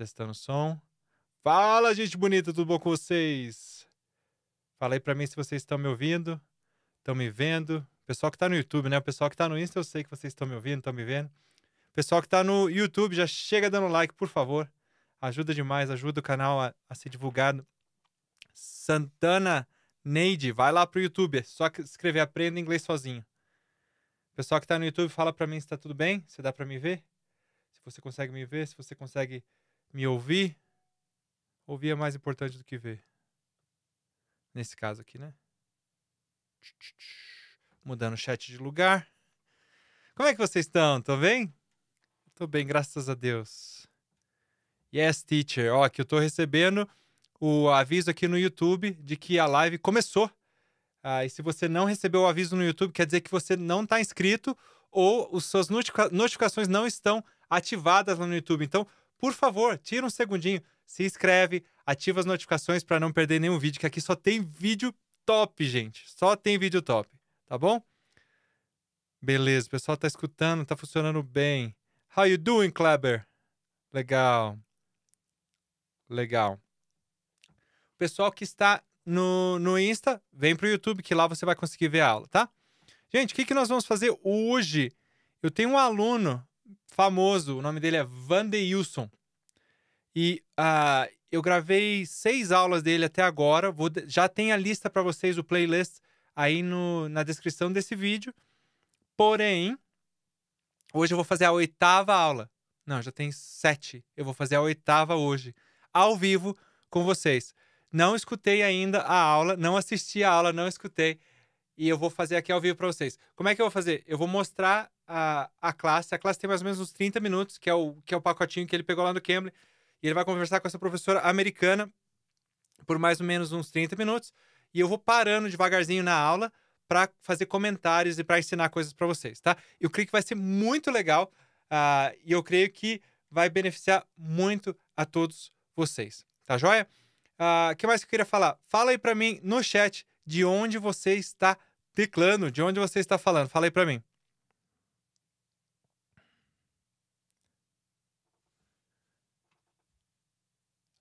Testando o som. Fala, gente bonita, tudo bom com vocês? Fala aí pra mim se vocês estão me ouvindo, estão me vendo. Pessoal que tá no YouTube, né? O pessoal que tá no Insta, eu sei que vocês estão me ouvindo, estão me vendo. Pessoal que tá no YouTube, já chega dando like, por favor. Ajuda demais, ajuda o canal a, a ser divulgado. Santana Neide, vai lá pro YouTube, é só escrever Aprenda Inglês Sozinho. Pessoal que tá no YouTube, fala pra mim se tá tudo bem, se dá pra me ver, se você consegue me ver, se você consegue me ouvir, ouvir é mais importante do que ver. Nesse caso aqui, né? Mudando o chat de lugar. Como é que vocês estão? Tô bem? Tô bem, graças a Deus. Yes, teacher. Ó, que eu tô recebendo o aviso aqui no YouTube de que a live começou. Ah, e se você não recebeu o aviso no YouTube, quer dizer que você não está inscrito ou as suas notificações não estão ativadas lá no YouTube. Então, por favor, tira um segundinho, se inscreve, ativa as notificações para não perder nenhum vídeo, que aqui só tem vídeo top, gente. Só tem vídeo top, tá bom? Beleza, o pessoal tá escutando, tá funcionando bem. How you doing, Kleber? Legal. Legal. O pessoal que está no, no Insta, vem pro YouTube que lá você vai conseguir ver a aula, tá? Gente, o que, que nós vamos fazer hoje? Eu tenho um aluno famoso, o nome dele é Vandeilson. E uh, eu gravei seis aulas dele até agora. Vou, já tem a lista para vocês, o playlist, aí no, na descrição desse vídeo. Porém, hoje eu vou fazer a oitava aula. Não, já tem sete. Eu vou fazer a oitava hoje, ao vivo, com vocês. Não escutei ainda a aula, não assisti a aula, não escutei. E eu vou fazer aqui ao vivo para vocês. Como é que eu vou fazer? Eu vou mostrar a, a classe. A classe tem mais ou menos uns 30 minutos, que é o, que é o pacotinho que ele pegou lá no Cambridge. E ele vai conversar com essa professora americana por mais ou menos uns 30 minutos. E eu vou parando devagarzinho na aula para fazer comentários e para ensinar coisas para vocês, tá? Eu creio que vai ser muito legal uh, e eu creio que vai beneficiar muito a todos vocês, tá joia? Ah, o uh, que mais que eu queria falar? Fala aí para mim no chat de onde você está teclando, de onde você está falando. Fala aí para mim.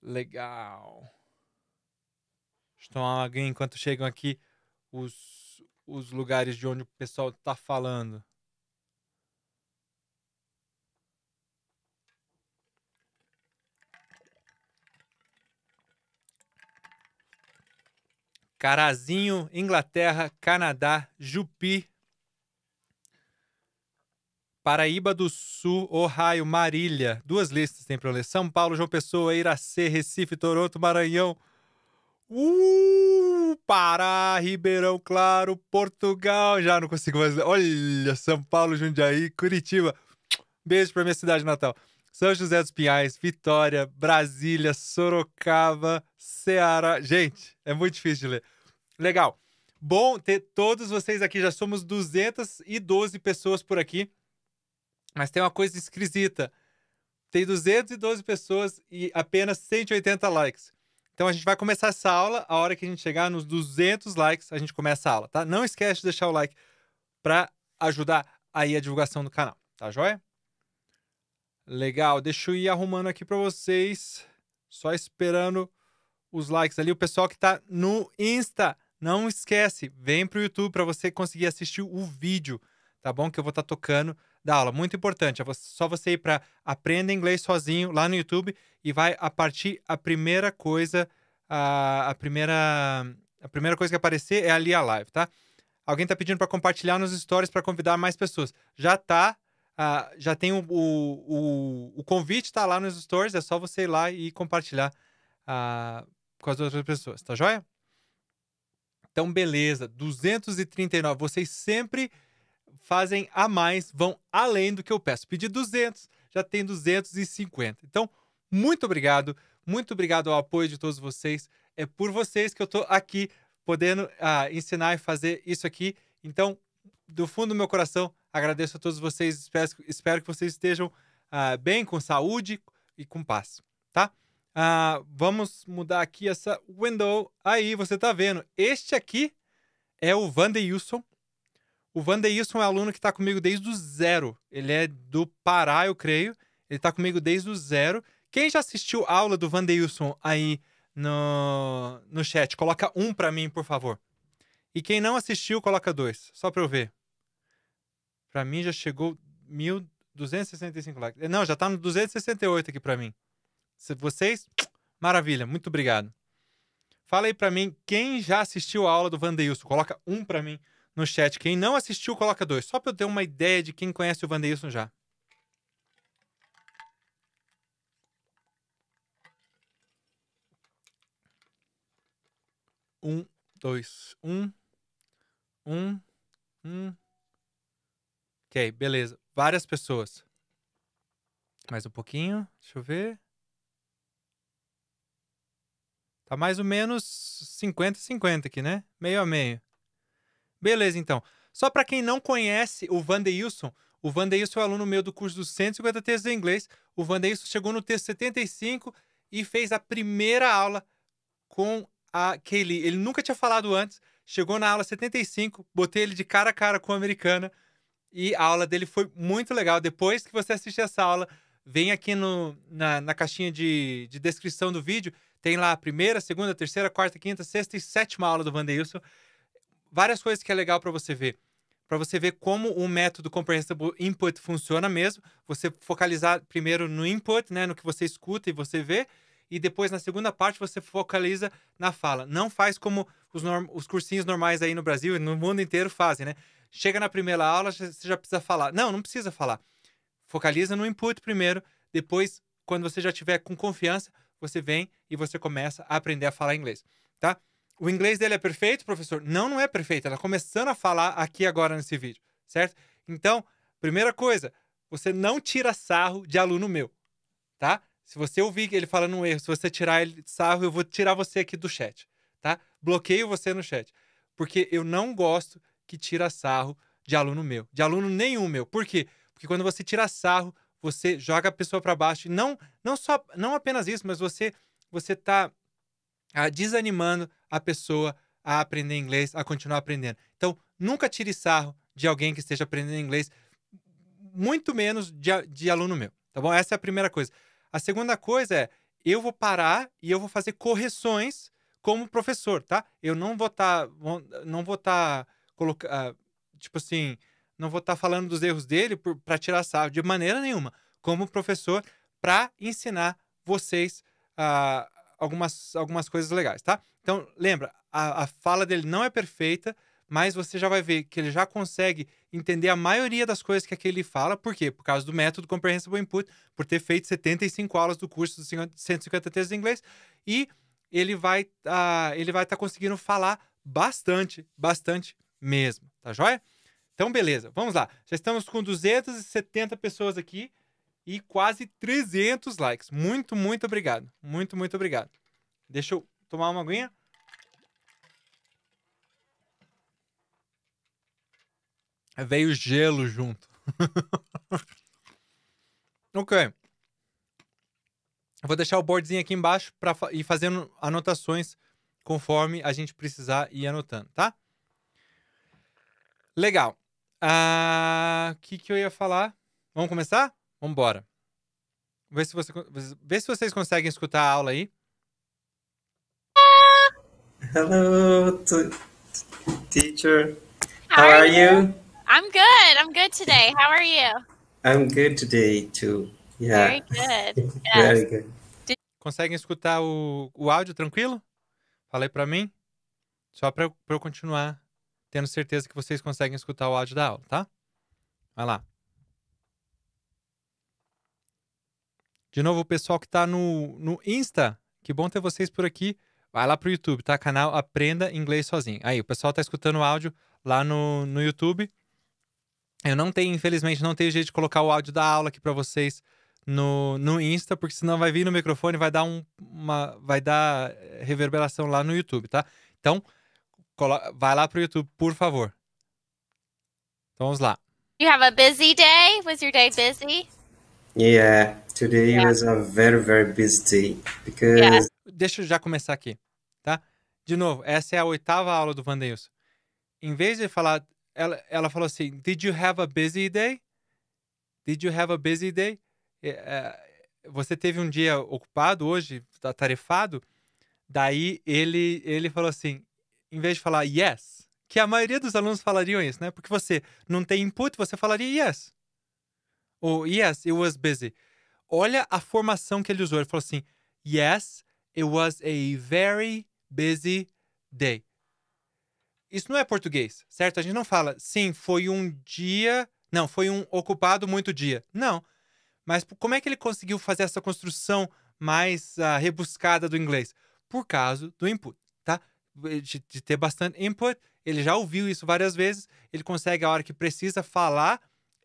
Legal. Deixa eu tomar uma enquanto chegam aqui os, os lugares de onde o pessoal tá falando. Carazinho, Inglaterra, Canadá, Jupi, Paraíba do Sul, Ohio, Marília. Duas listas tem para ler. São Paulo, João Pessoa, Iracê, Recife, Toronto, Maranhão. Uh, Pará, Ribeirão Claro, Portugal. Já não consigo mais. ler. Olha, São Paulo, Jundiaí, Curitiba. Beijo para minha cidade natal. São José dos Pinhais, Vitória, Brasília, Sorocaba, Ceará. Gente, é muito difícil de ler. Legal. Bom ter todos vocês aqui. Já somos 212 pessoas por aqui. Mas tem uma coisa esquisita. Tem 212 pessoas e apenas 180 likes. Então a gente vai começar essa aula, a hora que a gente chegar nos 200 likes, a gente começa a aula, tá? Não esquece de deixar o like para ajudar aí a divulgação do canal, tá joia? Legal, deixa eu ir arrumando aqui para vocês, só esperando os likes ali. O pessoal que tá no Insta, não esquece, vem pro YouTube para você conseguir assistir o vídeo, tá bom? Que eu vou estar tá tocando da aula. Muito importante. É só você ir para Aprenda Inglês Sozinho lá no YouTube e vai a partir a primeira coisa, a, a primeira. A primeira coisa que aparecer é ali a live, tá? Alguém está pedindo para compartilhar nos stories para convidar mais pessoas. Já tá. Uh, já tem o, o, o convite, está lá nos stories, é só você ir lá e compartilhar uh, com as outras pessoas, tá joia? Então, beleza, 239. Vocês sempre fazem a mais, vão além do que eu peço. Pedi 200, já tem 250. Então, muito obrigado, muito obrigado ao apoio de todos vocês. É por vocês que eu estou aqui podendo ah, ensinar e fazer isso aqui. Então, do fundo do meu coração, agradeço a todos vocês. Espero, espero que vocês estejam ah, bem, com saúde e com paz, tá? Ah, vamos mudar aqui essa window. Aí, você está vendo, este aqui é o Van de Wilson o Vandeilson é um aluno que está comigo desde o zero. Ele é do Pará, eu creio. Ele está comigo desde o zero. Quem já assistiu a aula do Vandeilson aí no, no chat, coloca um para mim, por favor. E quem não assistiu, coloca dois, só para eu ver. Para mim já chegou 1.265 likes. Não, já está no 268 aqui para mim. Se vocês, maravilha, muito obrigado. Fala aí para mim quem já assistiu a aula do Vandeilson, coloca um para mim no chat. Quem não assistiu, coloca dois. Só para eu ter uma ideia de quem conhece o Vandeilson já. Um, dois, um. Um. Um. Ok, beleza. Várias pessoas. Mais um pouquinho. Deixa eu ver. Tá mais ou menos 50-50 aqui, né? Meio a meio. Beleza, então. Só para quem não conhece o Wilson, o Wilson é o aluno meu do curso dos 150 textos em inglês. O Wilson chegou no texto 75 e fez a primeira aula com a Kaylee. Ele nunca tinha falado antes. Chegou na aula 75, botei ele de cara a cara com a americana e a aula dele foi muito legal. Depois que você assistir essa aula, vem aqui no, na, na caixinha de, de descrição do vídeo. Tem lá a primeira, segunda, terceira, quarta, quinta, sexta e sétima aula do Wilson várias coisas que é legal para você ver. Para você ver como o método Comprehensible Input funciona mesmo, você focalizar primeiro no input, né, no que você escuta e você vê, e depois na segunda parte você focaliza na fala. Não faz como os, os cursinhos normais aí no Brasil e no mundo inteiro fazem, né? Chega na primeira aula, você já precisa falar. Não, não precisa falar. Focaliza no input primeiro, depois, quando você já tiver com confiança, você vem e você começa a aprender a falar inglês, tá? O inglês dele é perfeito, professor? Não, não é perfeito. Ela tá começando a falar aqui agora nesse vídeo, certo? Então, primeira coisa, você não tira sarro de aluno meu, tá? Se você ouvir ele falando um erro, se você tirar ele de sarro, eu vou tirar você aqui do chat, tá? Bloqueio você no chat. Porque eu não gosto que tira sarro de aluno meu, de aluno nenhum meu. Por quê? Porque quando você tira sarro, você joga a pessoa para baixo. Não, não só, não apenas isso, mas você você tá desanimando a pessoa a aprender inglês, a continuar aprendendo. Então, nunca tire sarro de alguém que esteja aprendendo inglês, muito menos de, de aluno meu, tá bom? Essa é a primeira coisa. A segunda coisa é, eu vou parar e eu vou fazer correções como professor, tá? Eu não vou estar, tá, não vou estar tá colocar, ah, tipo assim, não vou estar tá falando dos erros dele para tirar sarro de maneira nenhuma, como professor, para ensinar vocês a, algumas, algumas coisas legais, tá? Então, lembra, a, a fala dele não é perfeita, mas você já vai ver que ele já consegue entender a maioria das coisas que aquele fala. Por quê? Por causa do método Comprehensible Input, por ter feito 75 aulas do curso dos 150 textos em inglês. E ele vai uh, ele vai estar tá conseguindo falar bastante, bastante mesmo, tá joia? Então, beleza, vamos lá. Já estamos com 270 pessoas aqui e quase 300 likes. Muito, muito obrigado. Muito, muito obrigado. Deixa eu tomar uma aguinha. Veio gelo junto. ok. vou deixar o boardzinho aqui embaixo para ir fazendo anotações conforme a gente precisar ir anotando, tá? Legal. O ah, que, que eu ia falar? Vamos começar? Vamos embora. Vê se, você, vê se vocês conseguem escutar a aula aí. Hello, teacher. How, How are, you? you? I'm good. I'm good today. How are you? I'm good today too. Yeah. Very good. Yes. Very good. Conseguem escutar o, o áudio tranquilo? Falei para mim? Só para eu, eu continuar tendo certeza que vocês conseguem escutar o áudio da aula, tá? Vai lá. De novo, o pessoal que está no, no Insta, que bom ter vocês por aqui. Vai lá para o YouTube, tá? Canal Aprenda Inglês Sozinho. Aí, o pessoal está escutando o áudio lá no, no YouTube. Eu não tenho, infelizmente, não tenho jeito de colocar o áudio da aula aqui para vocês no, no Insta, porque senão vai vir no microfone vai dar um, uma. vai dar eh, reverberação lá no YouTube, tá? Então, vai lá para o YouTube, por favor. Então vamos lá. You have a busy day? Was your day busy? Yeah. Today yeah. was a very, very busy day. Because... Yeah. Deixa eu já começar aqui, tá? De novo, essa é a oitava aula do Vandeilson. Em vez de falar, ela, ela falou assim: Did you have a busy day? Did you have a busy day? É, é, você teve um dia ocupado hoje, atarefado? Tá Daí ele, ele falou assim: em vez de falar yes, que a maioria dos alunos falariam isso, né? Porque você não tem input, você falaria yes. Ou yes, it was busy olha a formação que ele usou. Ele falou assim: Yes, it was a very busy day. Isso não é português, certo? A gente não fala, sim, foi um dia. Não, foi um ocupado muito dia. Não. Mas como é que ele conseguiu fazer essa construção mais uh, rebuscada do inglês? Por causa do input, tá? De, de ter bastante input, ele já ouviu isso várias vezes, ele consegue, a hora que precisa, falar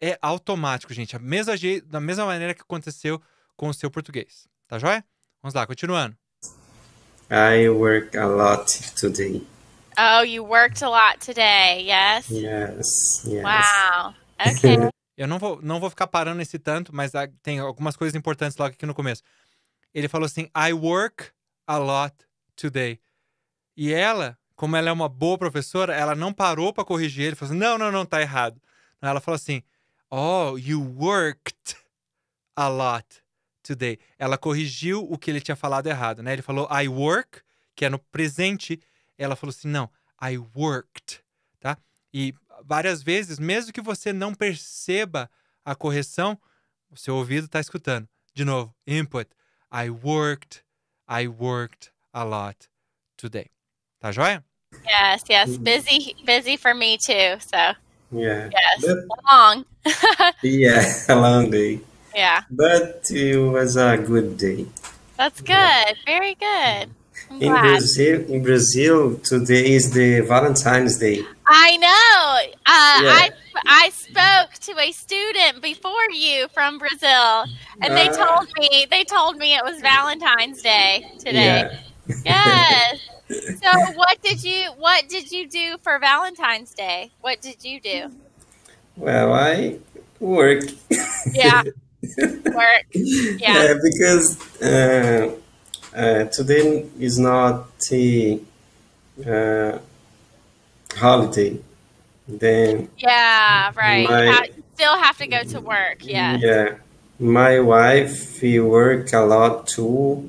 é automático, gente. A mesma da mesma maneira que aconteceu com o seu português. Tá joia? Vamos lá, continuando. I work a lot today. Oh, you worked a lot today, yes? Yes, yes. Wow, okay. Eu não vou, não vou ficar parando esse tanto, mas tem algumas coisas importantes logo aqui no começo. Ele falou assim, I work a lot today. E ela, como ela é uma boa professora, ela não parou para corrigir ele, falou assim, não, não, não, tá errado. Ela falou assim, Oh, you worked a lot today. Ela corrigiu o que ele tinha falado errado, né? Ele falou I work, que é no presente. Ela falou assim: não, I worked, tá? E várias vezes, mesmo que você não perceba a correção, o seu ouvido está escutando. De novo, input. I worked, I worked a lot today. Tá joia? Yes, yes. Uhum. Busy, busy for me too, so. Yeah. Yes. But, long. yeah, a long day. Yeah. But it was a good day. That's good. Yeah. Very good. I'm in glad. Brazil, in Brazil, today is the Valentine's Day. I know. Uh, yeah. I I spoke to a student before you from Brazil, and uh, they ah. told me they told me it was Valentine's Day today. Yeah. Yes so what did you what did you do for Valentine's Day? What did you do? Well, I work. Yeah. work. Yeah. yeah because uh, uh, today is not a uh, holiday. Then yeah, right. My, ha- still have to go to work. Yeah. Yeah. My wife, we work a lot too,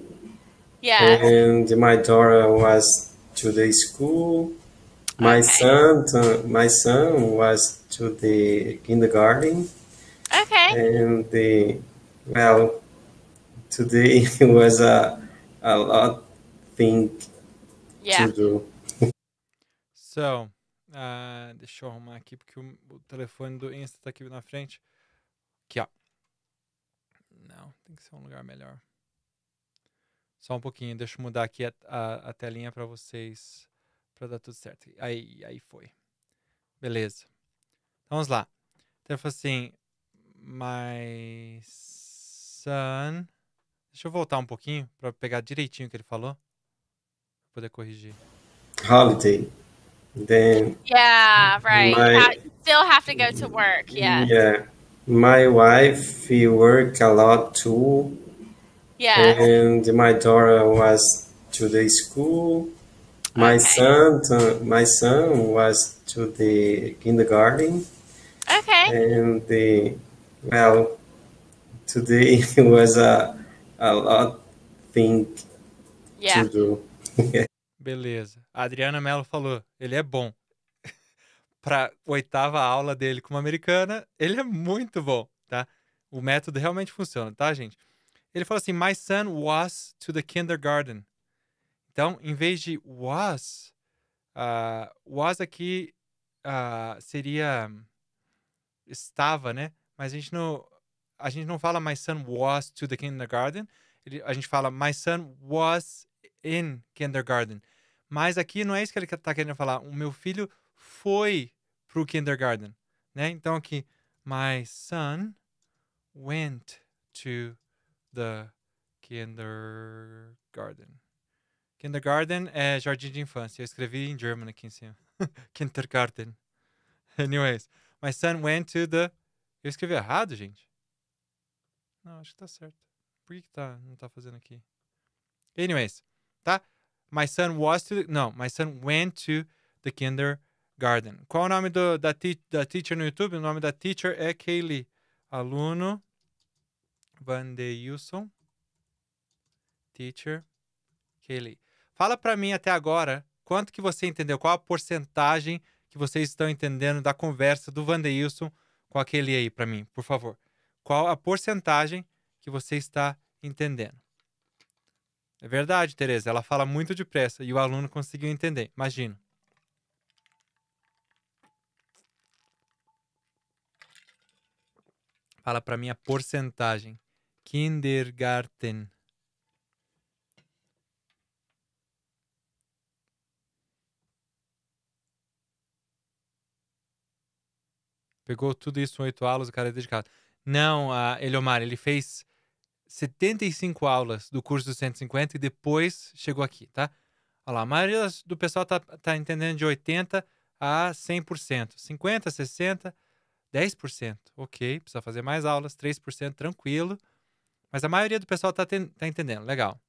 yeah. And my daughter was to the school. My okay. son, to, uh, my son was to the kindergarten. Okay. And the well, today was a a lot thing yeah. to do. so, uh, deixa eu arrumar aqui porque o, o telefone do Insta tá aqui na frente. Aqui, ó. Não, tem que ser um lugar melhor. Só um pouquinho, deixa eu mudar aqui a, a, a telinha para vocês, para dar tudo certo. Aí, aí foi. Beleza. Então, vamos lá. Então, eu falo assim, my son... Deixa eu voltar um pouquinho para pegar direitinho o que ele falou. Poder corrigir. Holiday. Then Yeah, right. My, ha still have to go to work, yeah Yeah. My wife, we work a lot too. E And my daughter was to the school. My okay. son, uh, my son was to the kindergarten. Okay. And the well, today was a a lot thing yeah. to do. Beleza. A Adriana Mello falou, ele é bom. Para oitava aula dele como americana, ele é muito bom, tá? O método realmente funciona, tá, gente? Ele falou assim: My son was to the kindergarten. Então, em vez de was, uh, was aqui uh, seria estava, né? Mas a gente não a gente não fala my son was to the kindergarten. Ele, a gente fala my son was in kindergarten. Mas aqui não é isso que ele está querendo falar. O meu filho foi para o kindergarten, né? Então aqui my son went to the kindergarten. Kindergarten é jardim de infância. Eu escrevi em German aqui em cima. kindergarten. Anyways, my son went to the. Eu escrevi errado, gente? Não, acho que tá certo. Por que, que tá, não tá fazendo aqui? Anyways, tá? My son was to. The... Não, my son went to the kindergarten. Qual é o nome do, da, da teacher no YouTube? O nome da teacher é Kaylee. Aluno Van de Wilson, teacher, Kelly. Fala para mim até agora quanto que você entendeu, qual a porcentagem que vocês estão entendendo da conversa do Van de Wilson com aquele aí para mim, por favor. Qual a porcentagem que você está entendendo? É verdade, Tereza, ela fala muito depressa e o aluno conseguiu entender, imagino. Fala para mim a porcentagem. Kindergarten. Pegou tudo isso em oito aulas, o cara é dedicado. Não, uh, Eliomar, ele fez 75 aulas do curso dos 150 e depois chegou aqui, tá? Olha lá, a maioria do pessoal tá, tá entendendo de 80 a 100%. 50, 60, 10%. Ok, precisa fazer mais aulas, 3% tranquilo. Mas a maioria do pessoal tá, ten... tá entendendo. Legal.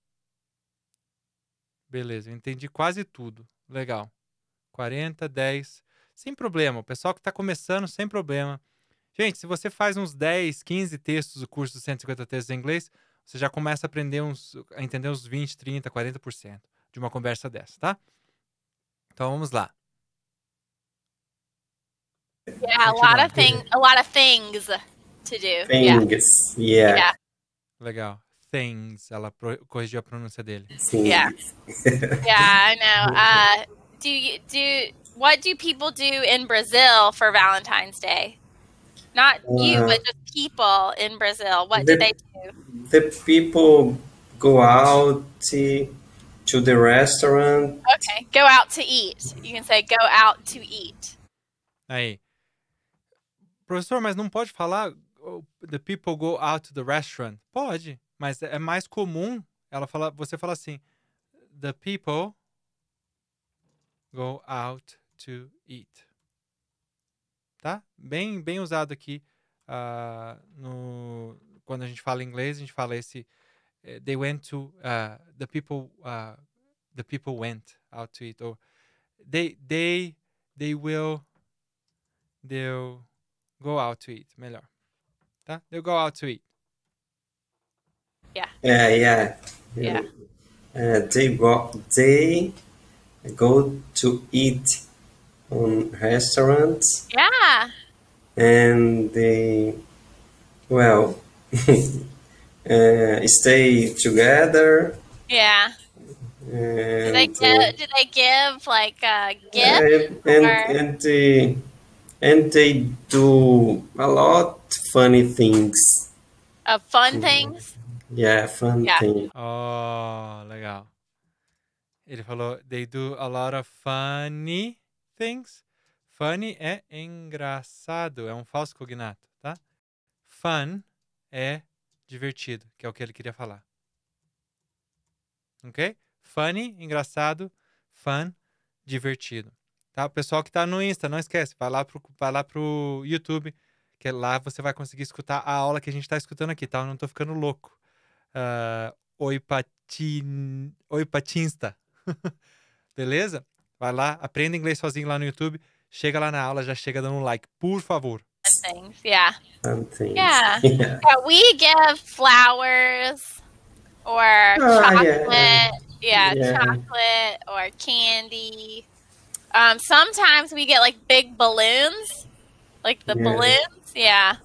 Beleza, eu entendi quase tudo. Legal. 40, 10. Sem problema. O pessoal que está começando, sem problema. Gente, se você faz uns 10, 15 textos do curso de 150 textos em inglês, você já começa a aprender uns, a entender uns 20, 30, 40% de uma conversa dessa, tá? Então vamos lá. Yeah, a lot of thing, a lot of things to do. Things, yeah. yeah. yeah. Legal. Thanks. Ela corrigiu a pronúncia dele. Sim. Yeah. yeah, I know. Uh, do you do what do people do in Brazil for Valentine's Day? Not you, uh, but just people in Brazil. What the, do they do? The people go out to, to the restaurant. Okay, go out to eat. You can say go out to eat. Aí. Professor, mas não pode falar the people go out to the restaurant. Pode, mas é mais comum ela fala, você fala assim, the people go out to eat. Tá? Bem, bem usado aqui uh, no, quando a gente fala inglês, a gente fala esse eh, they went to uh, the people ah, the people went out to eat ou they they they will they'll go out to eat, melhor. they They'll go out to eat. Yeah. Yeah, yeah. Yeah. Uh, they go they go to eat on restaurants. Yeah. And they well uh, stay together. Yeah. And, do they give, uh, do they give like a gift? and, and they and they do a lot funny things. Uh, fun hum. things? Yeah, fun yeah. things. Oh, legal. Ele falou, they do a lot of funny things. Funny é engraçado, é um falso cognato, tá? Fun é divertido, que é o que ele queria falar. Ok? Funny, engraçado. Fun, divertido. Tá? O pessoal que está no Insta, não esquece, vai lá pro, vai lá pro YouTube, que lá você vai conseguir escutar a aula que a gente está escutando aqui, tá? Eu não tô ficando louco. Uh, ah, Oipatin... Oipatinsta. Beleza? Vai lá, aprenda inglês sozinho lá no YouTube. Chega lá na aula, já chega dando um like, por favor. Ah. Things, yeah. Things. Yeah. yeah. We give flowers or oh, chocolate. Yeah. yeah. Yeah, chocolate or candy. Um, sometimes we get like big balloons, like the balloons Yeah.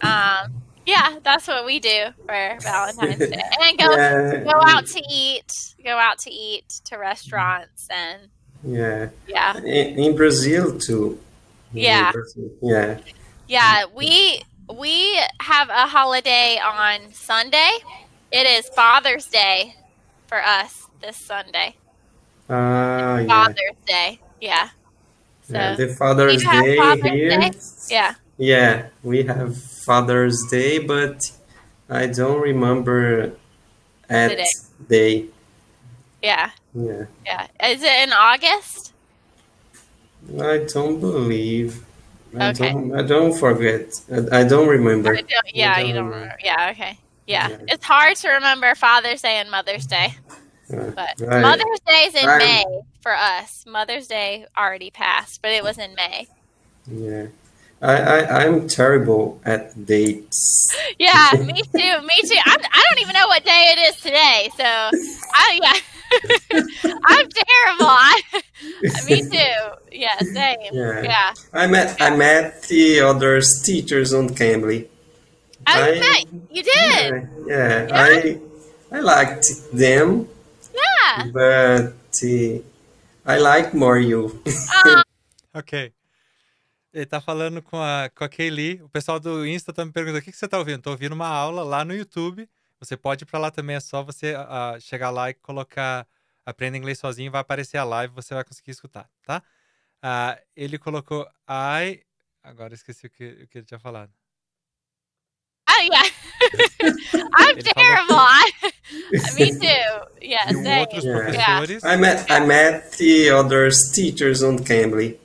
Um, yeah, that's what we do for Valentine's Day. And go yeah. go out to eat, go out to eat to restaurants and yeah. Yeah. In, in Brazil too. Yeah. Brazil. Yeah. Yeah, we we have a holiday on Sunday. It is Father's Day for us this Sunday. Uh, Father's yeah. Day. Yeah. So yeah, the Father's Day here. Day? Yeah. Yeah, we have Father's Day, but I don't remember at day. Yeah. Yeah. Yeah. Is it in August? I don't believe. I okay. don't I don't forget. I, I don't remember. I don't, yeah, I don't you don't remember. remember. Yeah, okay. Yeah. yeah. It's hard to remember Father's Day and Mother's Day. Yeah. But Mother's Mother's Day's in May for us. Mother's Day already passed, but it was in May. Yeah. I, I am terrible at dates. Yeah, me too. Me too. I'm, I do not even know what day it is today. So I yeah, I'm terrible. I, me too. Yeah, same. Yeah. yeah. I met I met the other teachers on Cambly. Oh, I, met, you did. Yeah, yeah, I I liked them. Yeah. But uh, I like more you. Uh, okay. ele tá falando com a, com a Kaylee. O pessoal do Insta também tá perguntou: o que, que você tá ouvindo? Tô ouvindo uma aula lá no YouTube. Você pode ir pra lá também, é só você uh, chegar lá e colocar Aprenda Inglês Sozinho, vai aparecer a live, você vai conseguir escutar, tá? Uh, ele colocou I. Agora esqueci o que, o que ele tinha falado. Oh, yeah. I'm terrible. me too. Yeah, outros yeah. professores. I, met, I met the other teachers on Cambly.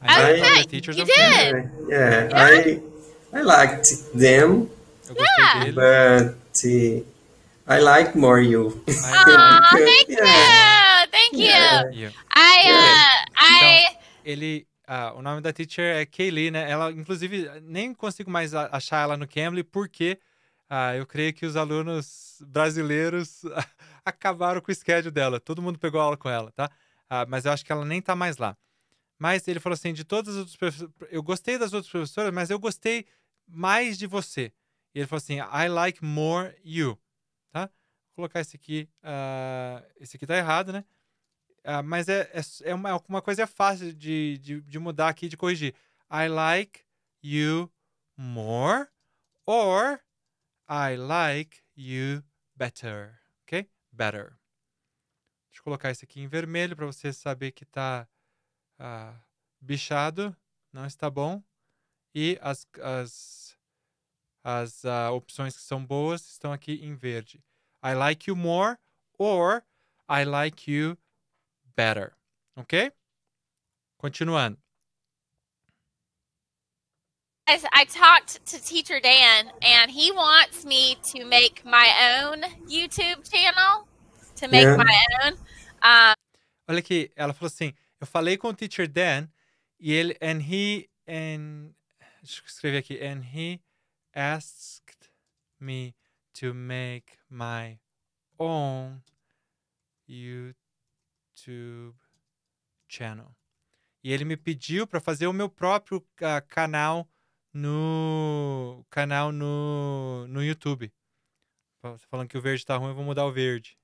I, I like, teachers you did. Yeah, yeah, I I liked them, yeah. but uh, I like more you. Ah, oh, thank yeah. you, thank you. Yeah. I, uh, I. Então, ele ah, o nome da teacher é Kaylee, né? Ela, inclusive, nem consigo mais achar ela no Cambly, porque ah, eu creio que os alunos brasileiros acabaram com o schedule dela. Todo mundo pegou aula com ela, tá? Ah, mas eu acho que ela nem tá mais lá. Mas ele falou assim: de todas as outras professoras, eu gostei das outras professoras, mas eu gostei mais de você. E ele falou assim: I like more you. Tá? Vou colocar esse aqui. Uh, esse aqui tá errado, né? Uh, mas é, é, é uma, uma, coisa fácil de, de, de mudar aqui, de corrigir. I like you more. Or I like you better. Ok? Better. Deixa eu colocar esse aqui em vermelho para você saber que tá ah, bichado, não está bom. E as, as, as ah, opções que são boas estão aqui em verde. I like you more or I like you better. Ok? Continuando. I talked to teacher Dan, and he wants me to make my own YouTube channel. To make yeah. my own. Olha aqui, ela falou assim: eu falei com o teacher Dan e ele and he and deixa eu escrever aqui and he asked me to make my own YouTube channel. E ele me pediu para fazer o meu próprio uh, canal no canal no, no YouTube. falando que o verde está ruim, eu vou mudar o verde.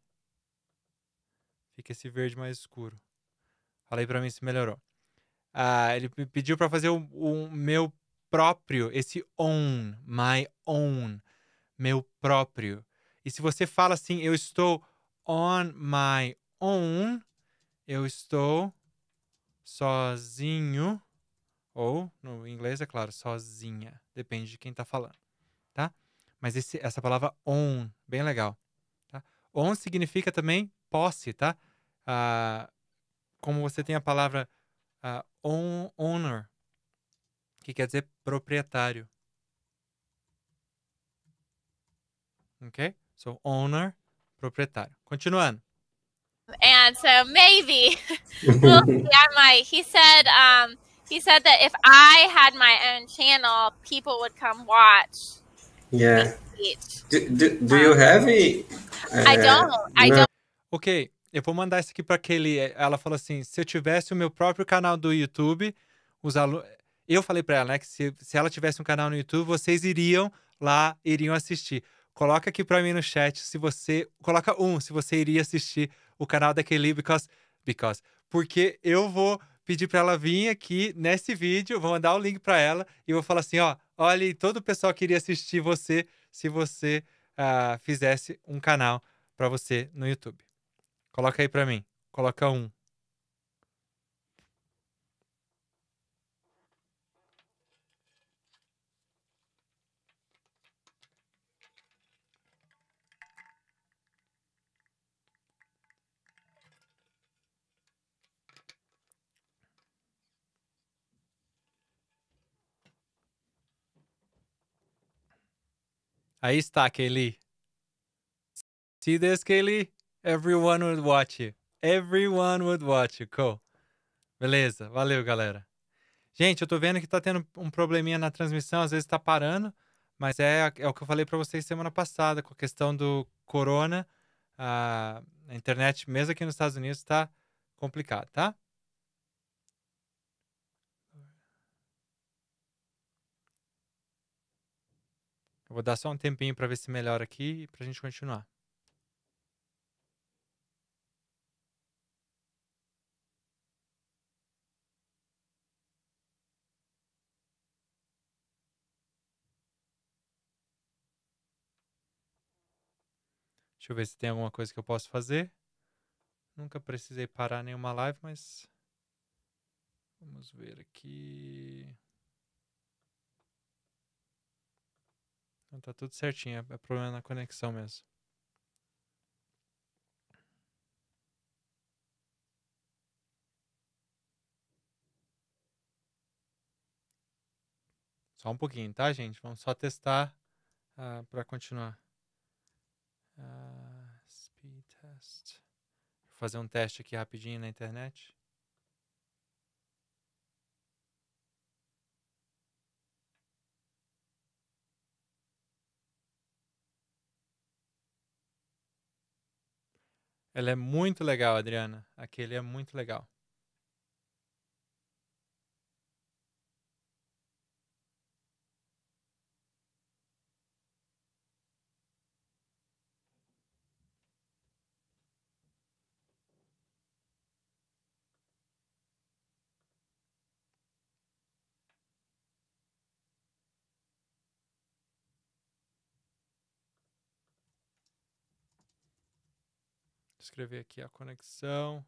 Fica esse verde mais escuro. Falei para mim se melhorou. Ah, ele me pediu para fazer o, o, meu próprio, esse own, my own, meu próprio. E se você fala assim, eu estou on my own, eu estou sozinho, ou no inglês é claro, sozinha, depende de quem está falando, tá? Mas esse, essa palavra own, bem legal. Tá? Own significa também posse, tá? Ah, como você tem a palavra uh, on, owner, que quer dizer proprietário. Ok? So, owner, proprietário. Continuando. And so maybe we'll see. I might. He said, um, he said that if I had my own channel, people would come watch. Yeah. Do, do, do you have it? Uh, I don't. I no. don't. Okay. Eu vou mandar isso aqui para aquele. É, ela falou assim: se eu tivesse o meu próprio canal do YouTube, os alunos. Eu falei para ela, né, que se, se ela tivesse um canal no YouTube, vocês iriam lá, iriam assistir. Coloca aqui para mim no chat se você. Coloca um, se você iria assistir o canal da Kelly, because. Because. Porque eu vou pedir para ela vir aqui nesse vídeo, vou mandar o link para ela e vou falar assim: ó, olha, todo o pessoal queria assistir você se você uh, fizesse um canal para você no YouTube. Coloca aí para mim. Coloca um. Aí está, Kelly. See this, Kelly? Everyone would watch you. Everyone would watch you, Cole. Beleza, valeu, galera. Gente, eu tô vendo que tá tendo um probleminha na transmissão, às vezes tá parando, mas é, é o que eu falei para vocês semana passada, com a questão do corona, a, a internet, mesmo aqui nos Estados Unidos, tá complicada, tá? vou dar só um tempinho para ver se melhora aqui e pra gente continuar. Deixa eu ver se tem alguma coisa que eu posso fazer. Nunca precisei parar nenhuma live, mas. Vamos ver aqui. Então, tá tudo certinho, é, é problema na conexão mesmo. Só um pouquinho, tá, gente? Vamos só testar uh, ah, para continuar. fazer um teste aqui rapidinho na internet. Ela é muito legal, Adriana. Aquele é muito legal. escrever aqui a conexão.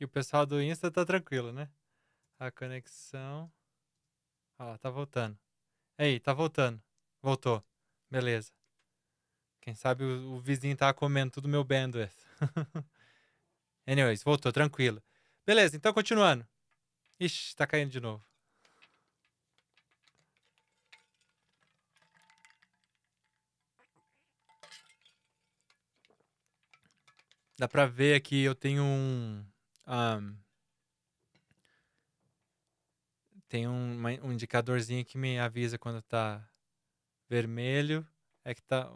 E o pessoal do Insta tá tranquilo, né? A conexão. ah tá voltando. Ei, tá voltando. Voltou. Beleza. Quem sabe o, o vizinho tá comendo tudo meu bandwidth. Anyways, voltou, tranquilo. Beleza, então continuando. Ixi, tá caindo de novo. dá pra ver aqui, eu tenho um. um tem um, um indicadorzinho que me avisa quando tá vermelho. É que tá,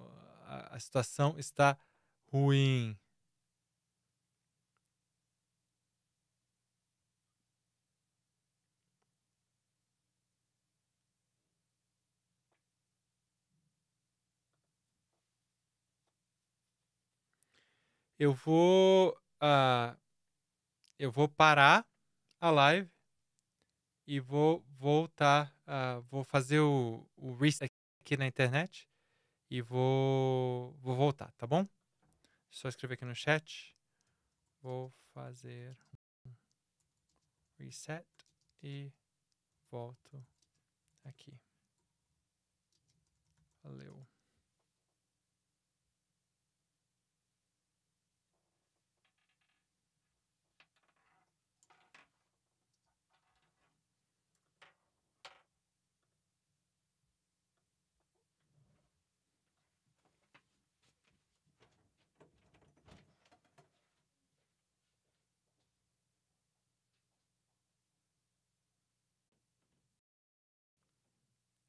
a situação está ruim. eu vou. Uh, eu vou parar a live e vou voltar. Uh, vou fazer o, o reset aqui na internet e vou, vou voltar, tá bom? Só escrever aqui no chat. Vou fazer um reset e volto aqui.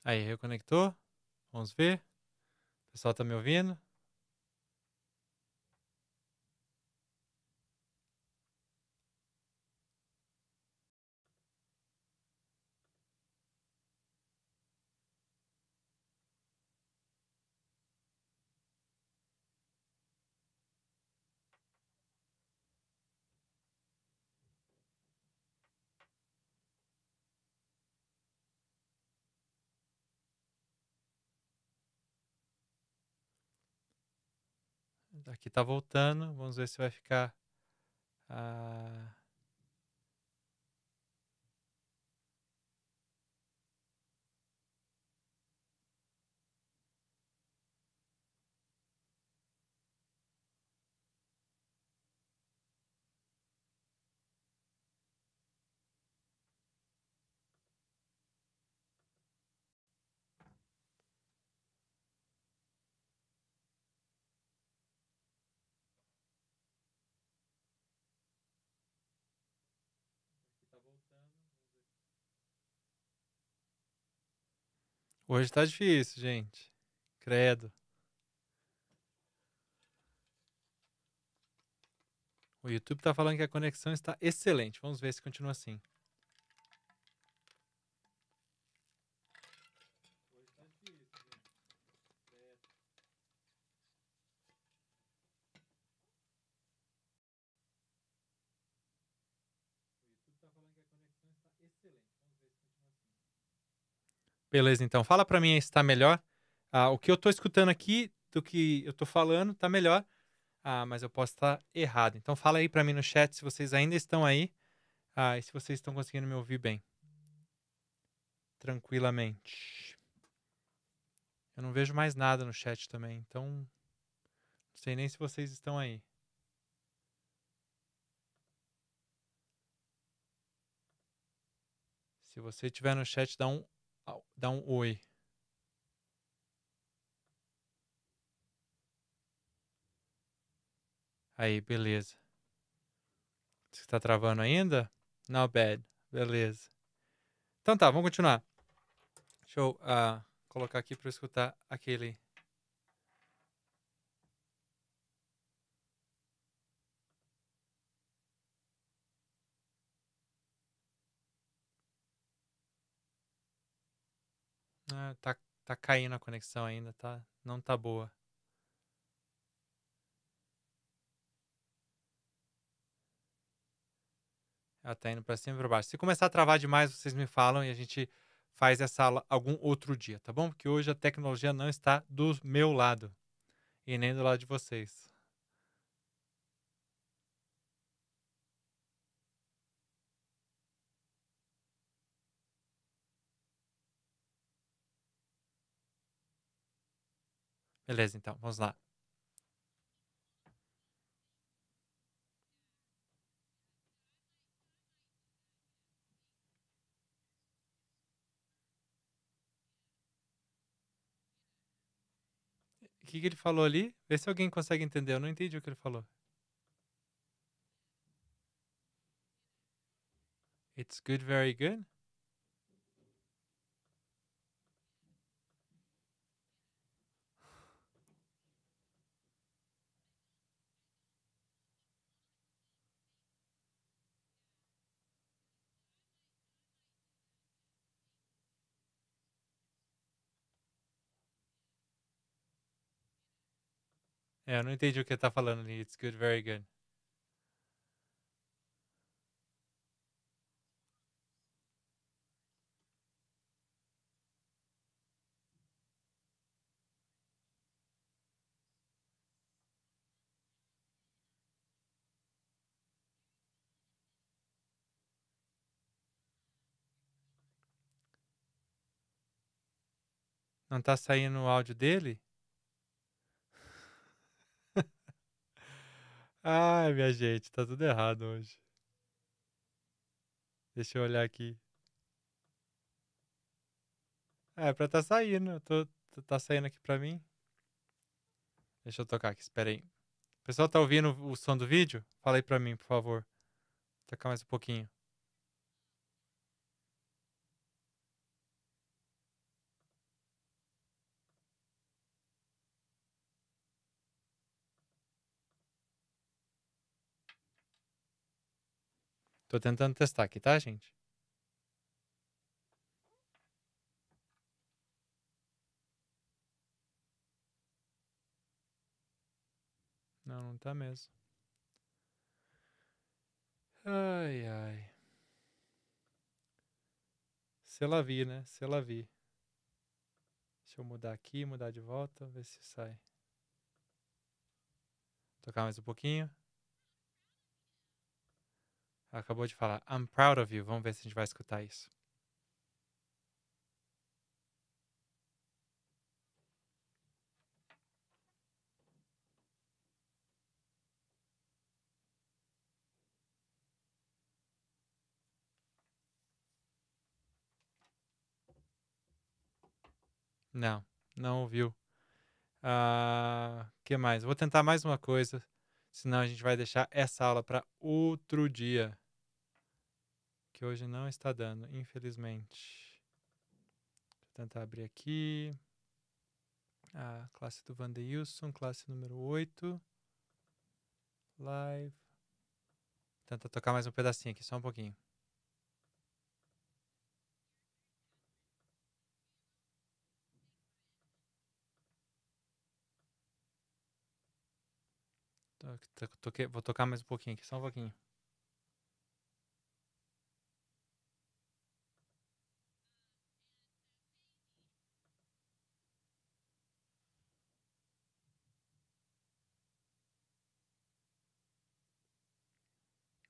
Aí, reconectou. Vamos ver. O pessoal tá me ouvindo? Aqui está voltando. Vamos ver se vai ficar. Ah, Hoje tá difícil, gente. Credo. O YouTube tá falando que a conexão está excelente. Vamos ver se continua assim. Beleza, então fala para mim se tá melhor. Ah, o que eu tô escutando aqui do que eu tô falando tá melhor, ah, mas eu posso estar tá errado. Então fala aí para mim no chat se vocês ainda estão aí ah, e se vocês estão conseguindo me ouvir bem. Tranquilamente. Eu não vejo mais nada no chat também, então não sei nem se vocês estão aí. Se você estiver no chat, dá um Dá um oi. Aí, beleza. Você está travando ainda? Not bad. Beleza. Então tá, vamos continuar. Deixa eu uh, colocar aqui para escutar aquele. Né, tá, tá caindo a conexão ainda, tá? Não tá boa. Ela tá indo para cima e para baixo. Se começar a travar demais, vocês me falam e a gente faz essa aula algum outro dia, tá bom? Porque hoje a tecnologia não está do meu lado e nem do lado de vocês. Beleza, então, vamos lá. O que, que, ele falou ali? Vê se alguém consegue entender. Eu não entendi o que ele falou. It's good, very good. É, eu não entendi o que tá falando ali. It's good, very good. Não tá saindo o áudio dele? Ai, minha gente, tá tudo errado hoje. Deixa eu olhar aqui. É, pra tá saindo. Tô, tá saindo aqui pra mim. Deixa eu tocar aqui, espera aí. O pessoal tá ouvindo o som do vídeo? Fala aí pra mim, por favor. Vou tocar mais um pouquinho. Tô tentando testar aqui, tá, gente? Não, não tá mesmo. Ai, ai. Se ela vi, né? Se ela vi. Deixa eu mudar aqui, mudar de volta, ver se sai. Tocar mais um pouquinho acabou de falar. I'm proud of you. Vamos ver se a gente vai escutar isso. Não, não ouviu. Uh, que mais? Vou tentar mais uma coisa, senão a gente vai deixar essa aula para outro dia que hoje não está dando, infelizmente. Vou tentar abrir aqui. A classe do Wilson, classe número 8. Live. Tenta tocar mais um pedacinho aqui, só um pouquinho. vou tocar mais um pouquinho aqui, só um pouquinho.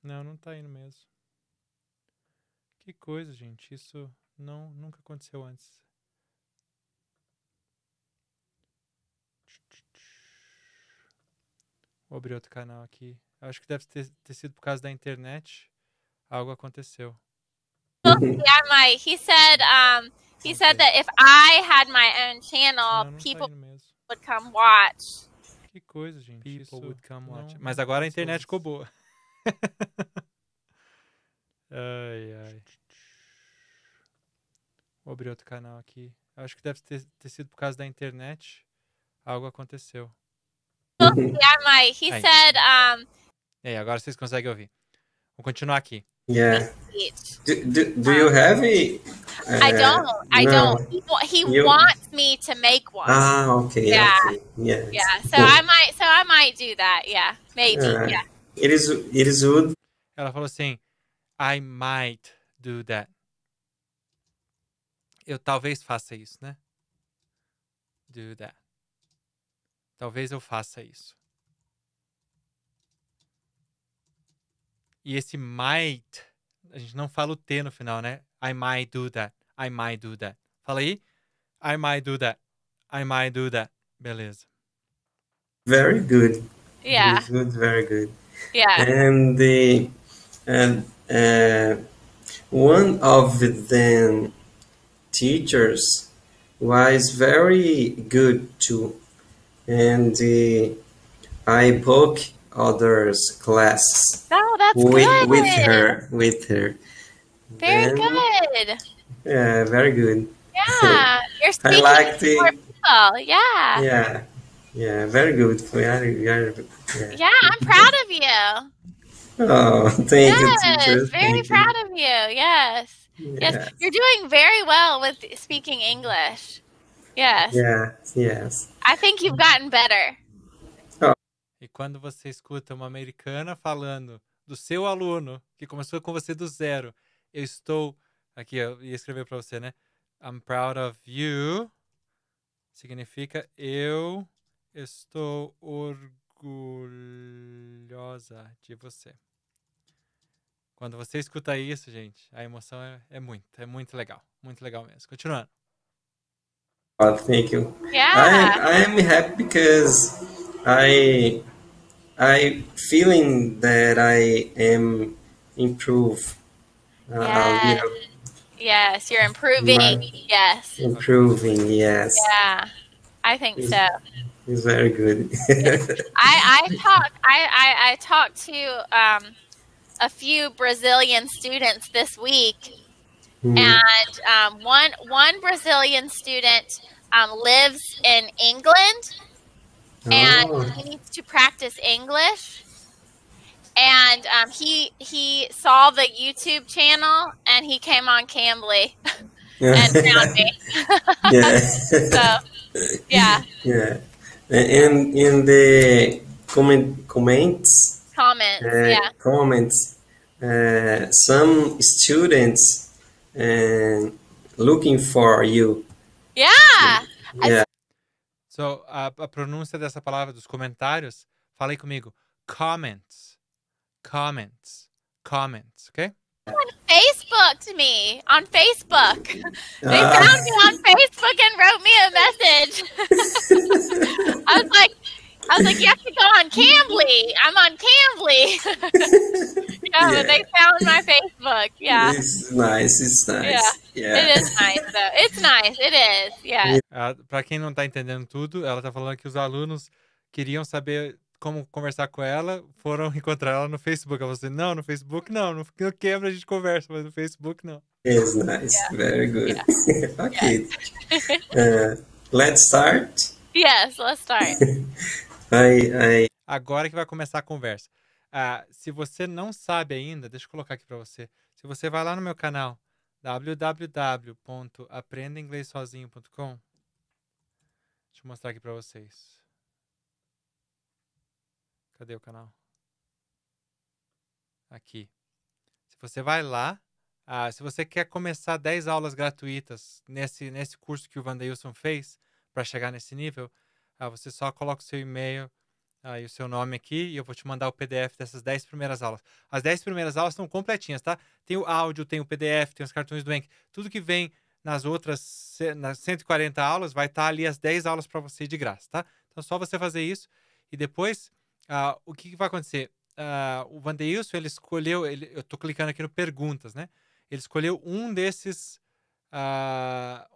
Não, não tá indo mesmo. Que coisa, gente. Isso não nunca aconteceu antes. Vou abrir outro canal aqui. Acho que deve ter, ter sido por causa da internet. Algo aconteceu. Yeah, Mike. He said, um, he said that if I had my own channel, não, não tá people tá would come watch. Que coisa, gente. People Isso would come watch. Mas agora a internet ficou boa. ai, ai. Vou abrir outro canal aqui. Acho que deve ter, ter sido por causa da internet. Algo aconteceu. Yeah, Mike. He said. Um... E aí, agora vocês conseguem ouvir. Vou continuar aqui. Yeah. Do, do, do you have it? I uh, don't. I no. don't. He, he you... wants me to make one. Ah, okay. Yeah. Okay. Yes. Yeah. So I might. So I might do that. Yeah. Maybe. Uh, yeah. Eles, eles would. Ela falou assim: I might do that. Eu talvez faça isso, né? Do that. Talvez eu faça isso. E esse might, a gente não fala o T no final, né? I might do that. I might do that. Fala aí. I might do that. I might do that. Beleza. Very good. Yeah. Good, very good. Yeah. And the and uh, one of the teachers was very good too, and uh, I book others classes. Oh, that's with, good. With her, with her. Very and, good. Yeah, very good. Yeah, you're speaking I like the, people. Yeah. Yeah. Yeah, very good. We are, we are, yeah. yeah, I'm proud of you. Oh, thank yes, you. Yes, Very thank proud you. of you. Yes. yes. yes. You're doing very well with speaking English. Yes. Yeah, yes. I think you've gotten better. Oh. E quando você escuta uma americana falando do seu aluno que começou com você do zero, eu estou aqui, eu ia escrever para você, né? I'm proud of you significa eu Estou orgulhosa de você. Quando você escuta isso, gente, a emoção é, é muito, é muito legal. Muito legal mesmo. Continuando. Oh, thank you. Yeah. I, I am happy because I I feeling that I am improve. Uh, yes. You know, yes, you're improving. yes. Improving, yes. Yeah. I think so. He's very good. I, I talk I, I, I talked to um, a few Brazilian students this week, mm and um, one one Brazilian student um, lives in England, oh. and he needs to practice English. And um, he he saw the YouTube channel, and he came on Cambly. and found me. yeah. so, yeah. Yeah. And in the comment comments. Comments. Uh, yeah. Comments. Uh, some students uh, looking for you. Yeah. Yeah. So a, a pronúncia dessa palavra dos comentários, falei comigo. Comments. Comments. Comments, okay? on Facebook to me on Facebook. They ah. found me on Facebook and wrote me a message. I was like, you have to go on Cambly. I'm on Cambly. yeah, yeah, they found my Facebook. Yeah. It's nice. It's nice. Yeah. Yeah. It is nice, though. It's nice. It is. Yeah. Ah, Para quem não está entendendo tudo, ela está falando que os alunos queriam saber como conversar com ela, foram encontrar ela no Facebook. Ela falou assim, não, no Facebook não, no, no Cambly a gente conversa, mas no Facebook não. It's nice. Yeah. Very good. Yeah. okay. Uh, let's start. Yes, let's start. Agora que vai começar a conversa. Ah, se você não sabe ainda, deixa eu colocar aqui para você. Se você vai lá no meu canal www.aprendainglessozinho.com, Deixa eu mostrar aqui para vocês. Cadê o canal? Aqui. Se você vai lá, ah, se você quer começar 10 aulas gratuitas nesse, nesse curso que o Vandeilson fez para chegar nesse nível, ah, você só coloca o seu e-mail aí ah, o seu nome aqui e eu vou te mandar o PDF dessas 10 primeiras aulas. As 10 primeiras aulas estão completinhas, tá? Tem o áudio, tem o PDF, tem os cartões do Enk. Tudo que vem nas outras nas 140 aulas vai estar tá ali as 10 aulas para você de graça, tá? Então é só você fazer isso e depois ah, o que, que, vai acontecer? Ah, o Vandeilson, ele escolheu, ele, eu estou clicando aqui no perguntas, né? Ele escolheu um desses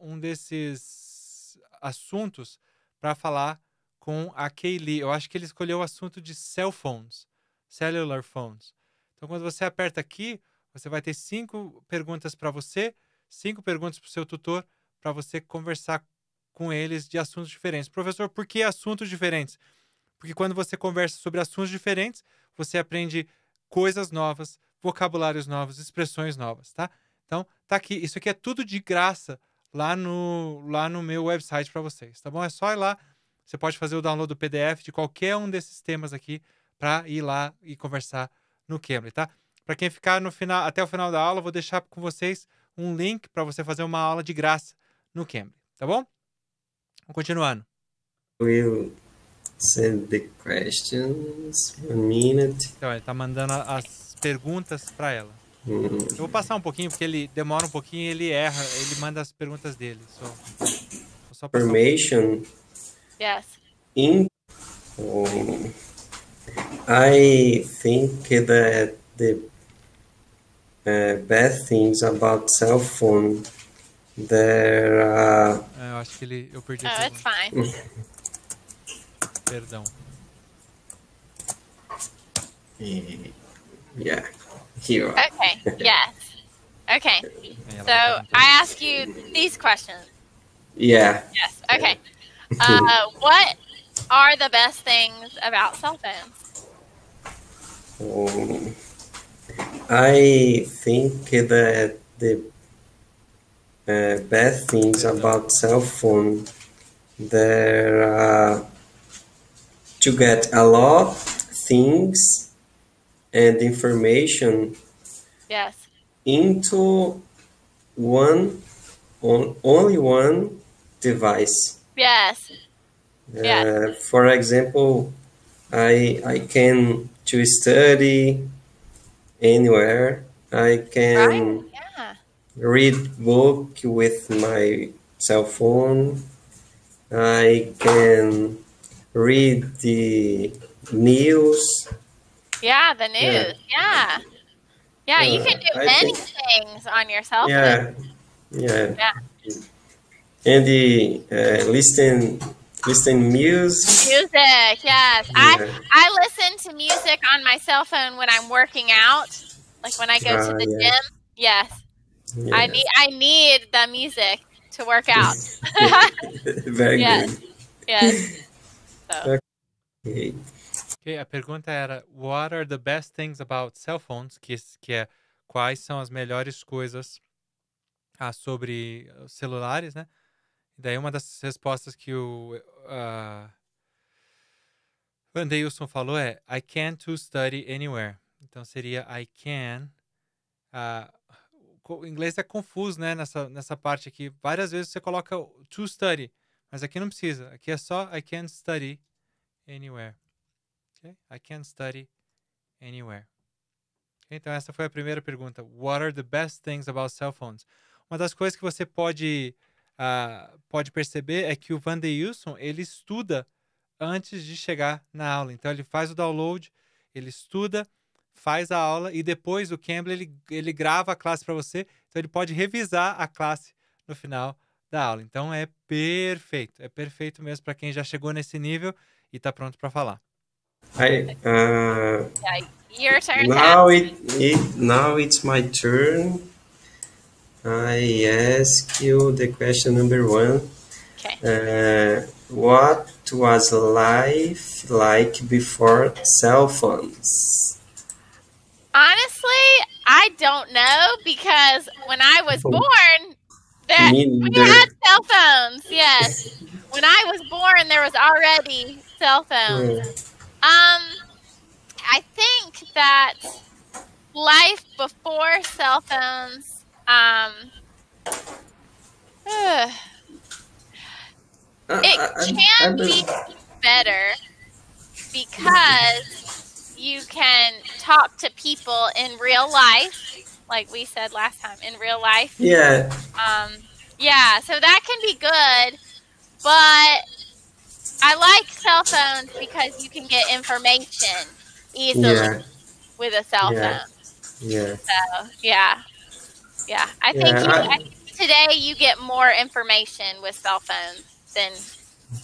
um desses assuntos para falar com a Kaylee. Eu acho que ele escolheu o assunto de cell phones, cellular phones. Então, quando você aperta aqui, você vai ter cinco perguntas para você, cinco perguntas para o seu tutor, para você conversar com eles de assuntos diferentes. Professor, por que assuntos diferentes? Porque quando você conversa sobre assuntos diferentes, você aprende coisas novas, vocabulários novos, expressões novas, tá? Então, tá aqui. Isso aqui é tudo de graça lá no, lá no meu website para vocês, tá bom? É só ir lá, você pode fazer o download do PDF de qualquer um desses temas aqui para ir lá e conversar no Cambly, tá? Para quem ficar no final, até o final da aula, eu vou deixar com vocês um link para você fazer uma aula de graça no Cambly, tá bom? Continuando. Will send the questions a minute. Então, ele tá mandando as perguntas para ela. Uhum. Eu vou passar um pouquinho, porque ele demora um pouquinho e ele erra. Ele manda as perguntas dele. Só, só Information? Um yes. In... Oh, I think that the uh, bad things about cell phone there are... É, eu acho que ele... Eu perdi oh, it's fine. Perdão. Yeah. Hero. Okay. Yes. Okay. So I ask you these questions. Yeah. Yes. Okay. Uh, what are the best things about cell phones? Um, I think that the uh, bad things about cell phone there are to get a lot things and information yes. into one on only one device. Yes. Uh, For example, I I can to study anywhere. I can right? yeah. read book with my cell phone. I can read the news yeah, the news. Yeah. Yeah, yeah you can do I many think, things on your cell phone. Yeah. Yeah. And the uh, listen listen music. Music, yes. I I listen to music on my cell phone when I'm working out, like when I go uh, to ah, the gym. Yes. I need I need the music to work out. Very yes. good. Yes. So. Okay. Ok, a pergunta era: What are the best things about cell phones? Que, que é quais são as melhores coisas ah, sobre celulares, né? E daí uma das respostas que o uh, falou é: I can to study anywhere. Então seria I can. Uh, o inglês é confuso, né? Nessa, nessa parte aqui. Várias vezes você coloca to study, mas aqui não precisa. Aqui é só I can study anywhere. Okay? I can study anywhere. Então essa foi a primeira pergunta. What are the best things about cell phones? Uma das coisas que você pode uh, pode perceber é que o Van de Wilson, ele estuda antes de chegar na aula. Então ele faz o download, ele estuda, faz a aula e depois o Campbell ele, ele grava a classe para você, então ele pode revisar a classe no final da aula. Então é perfeito, é perfeito mesmo para quem já chegou nesse nível e está pronto para falar. I uh, yeah, your turn. Now it, it now it's my turn. I ask you the question number one. Okay. Uh, what was life like before cell phones? Honestly, I don't know because when I was oh. born, there we had cell phones. Yes, when I was born, there was already cell phones. Yeah. Mm. Um, I think that life before cell phones, um, uh, it can be better because you can talk to people in real life, like we said last time, in real life. Yeah. Um, yeah, so that can be good, but I like cell phones because you can get information easily yeah. with a cell yeah. phone. Yeah. So yeah, yeah. I think, yeah, you, I, I think today you get more information with cell phones than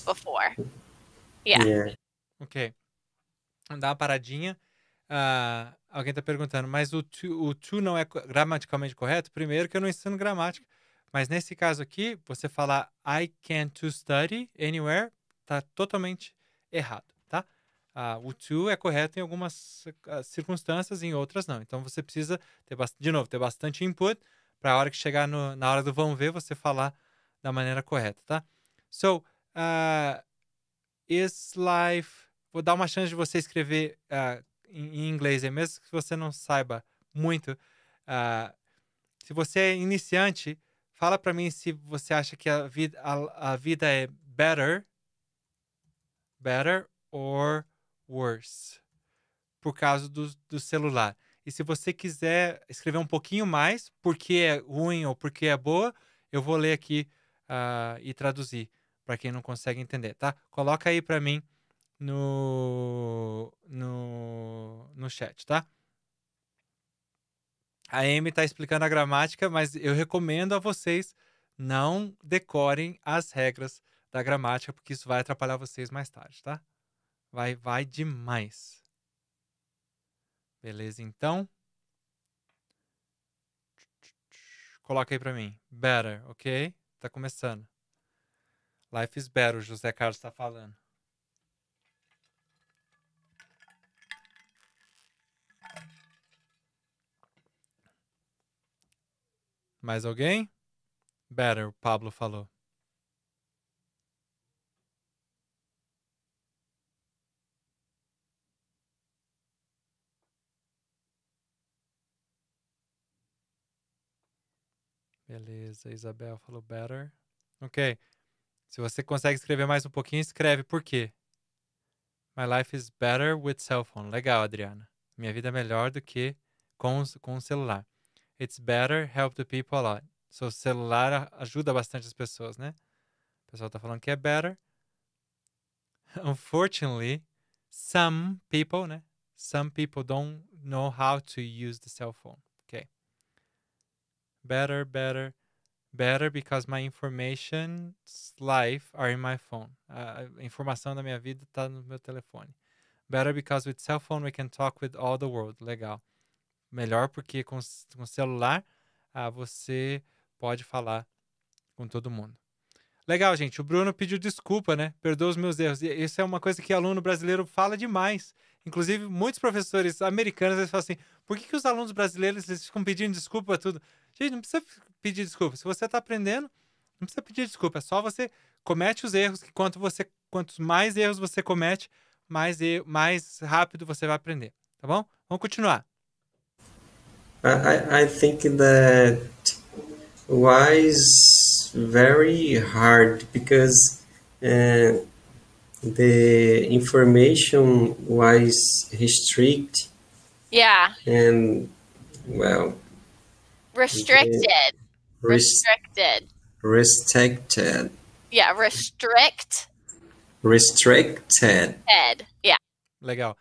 before. Yeah. yeah. Ok. Dá uma paradinha. Uh, alguém está perguntando, mas o to, o to não é gramaticalmente correto? Primeiro que eu não ensino gramática. Mas nesse caso aqui, você falar I can't to study anywhere Está totalmente errado, tá? Ah, o to é correto em algumas ah, circunstâncias, em outras não. Então você precisa ter de novo ter bastante input para a hora que chegar no, na hora do vamos ver você falar da maneira correta, tá? So uh, is life. Vou dar uma chance de você escrever uh, em, em, inglês, mesmo que você não saiba muito. Uh, se você é iniciante, fala para mim se você acha que a vida, a, a vida é better better or worse, por causa do, do celular. E se você quiser escrever um pouquinho mais, porque é ruim ou porque é boa, eu vou ler aqui uh, e traduzir para quem não consegue entender, tá? Coloca aí para mim no, no, no chat, tá? A Amy está explicando a gramática, mas eu recomendo a vocês não decorem as regras da gramática, porque isso vai atrapalhar vocês mais tarde, tá? Vai, vai demais. Beleza, então. Coloca aí para mim. Better, ok? Tá começando. Life is better, o José Carlos está falando. Mais alguém? Better, o Pablo falou. Beleza, Isabel falou better. Ok. Se você consegue escrever mais um pouquinho, escreve por quê? My life is better with cell phone. Legal, Adriana. Minha vida é melhor do que com, com o celular. It's better help the people a lot. Seu so, celular ajuda bastante as pessoas, né? O pessoal tá falando que é better. Unfortunately, some people, né? Some people don't know how to use the cell phone better, better, better because my information's life are in my phone. A informação da minha vida está no meu telefone. Better because with cell phone we can talk with all the world. Legal. Melhor porque com, com celular ah, você pode falar com todo mundo. Legal, gente. O Bruno pediu desculpa, né? Perdoa os meus erros. isso é uma coisa que aluno brasileiro fala demais. Inclusive, muitos professores americanos eles falam assim: por que, que os alunos brasileiros eles ficam pedindo desculpa a tudo? Gente, não precisa pedir desculpa. Se você está aprendendo, não precisa pedir desculpa. É só você comete os erros, que quanto você, quantos mais erros você comete, mais, mais rápido você vai aprender. Tá bom? Vamos continuar. I, I think that was very hard because uh, the information was restricted. Yeah. And well, Restricted. restricted. Restricted. Yeah, restrict. Restricted. Ed. Yeah. Legal.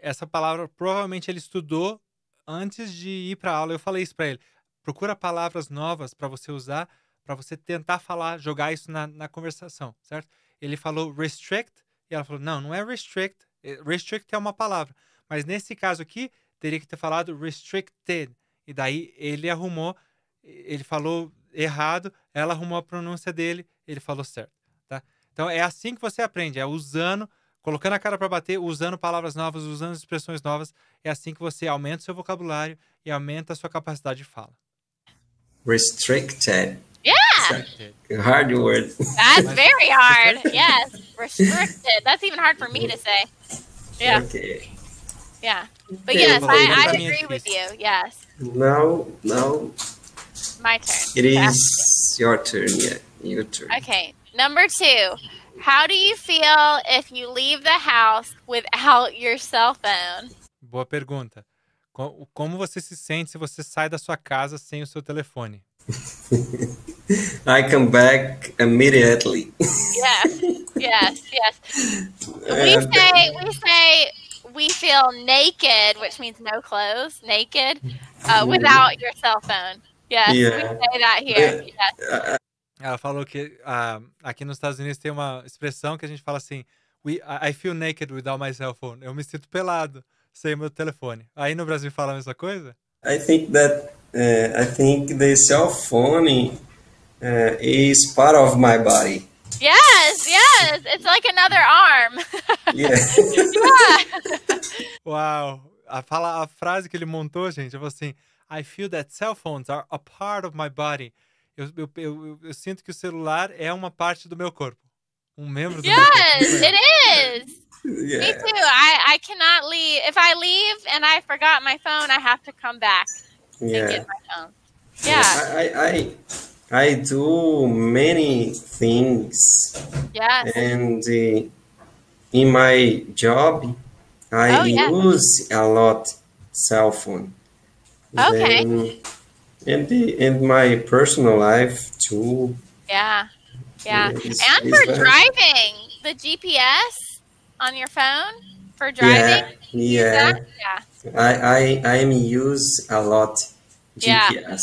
Essa palavra provavelmente ele estudou antes de ir para aula. Eu falei isso para ele. Procura palavras novas para você usar, para você tentar falar, jogar isso na, na conversação, certo? Ele falou restrict e ela falou: não, não é restrict. Eh, restrict é uma palavra. Mas nesse caso aqui, teria que ter falado restricted. E daí ele arrumou, ele falou errado, ela arrumou a pronúncia dele, ele falou certo, tá? Então é assim que você aprende, é usando, colocando a cara para bater, usando palavras novas, usando expressões novas, é assim que você aumenta o seu vocabulário e aumenta a sua capacidade de fala. Restricted. Yeah. Hard word. That's very hard. yes, restricted. That's even hard for me to say. Yeah. Okay. Yeah. But yes, I, I agree with you. Yes. Now, now. My turn. It is your turn. Yeah, your turn. Okay. Number two. How do you feel if you leave the house without your cell phone? Boa pergunta. Como você se sente se você sai da sua casa sem o seu telefone? I come back immediately. yes, yes, yes. We say we say we feel naked, which means no clothes, naked, uh, without your cell phone. Yes, yeah. we say that here. É, yes. É, é. Ela falou que uh, aqui nos Estados Unidos tem uma expressão que a gente fala assim: we, I feel naked without my cell phone. Eu me sinto pelado sem meu telefone. Aí no Brasil fala a mesma coisa? I think that uh, I think the cell phone uh, is part of my body. Yes, yes. It's like another arm. yeah. Uau. A, fala, a frase que ele montou, gente, é assim: I feel that cell phones are a part of my body. Eu, eu, eu, eu sinto que o celular é uma parte do meu corpo. Um membro do yes, meu corpo. Yes, it is. Yeah. Me too. I, I cannot leave. If I leave and I forgot my phone, I have to come back yeah. and get my phone. Yeah. yeah I, I, I... I do many things. Yes. And uh, in my job, I oh, yeah. use a lot cell phone. Okay. Then, and the, uh, and my personal life too. Yeah. Yeah. Is, and is for driving, the GPS on your phone for driving. Yeah. Yeah. yeah. I, I I am use a lot GPS. Yeah.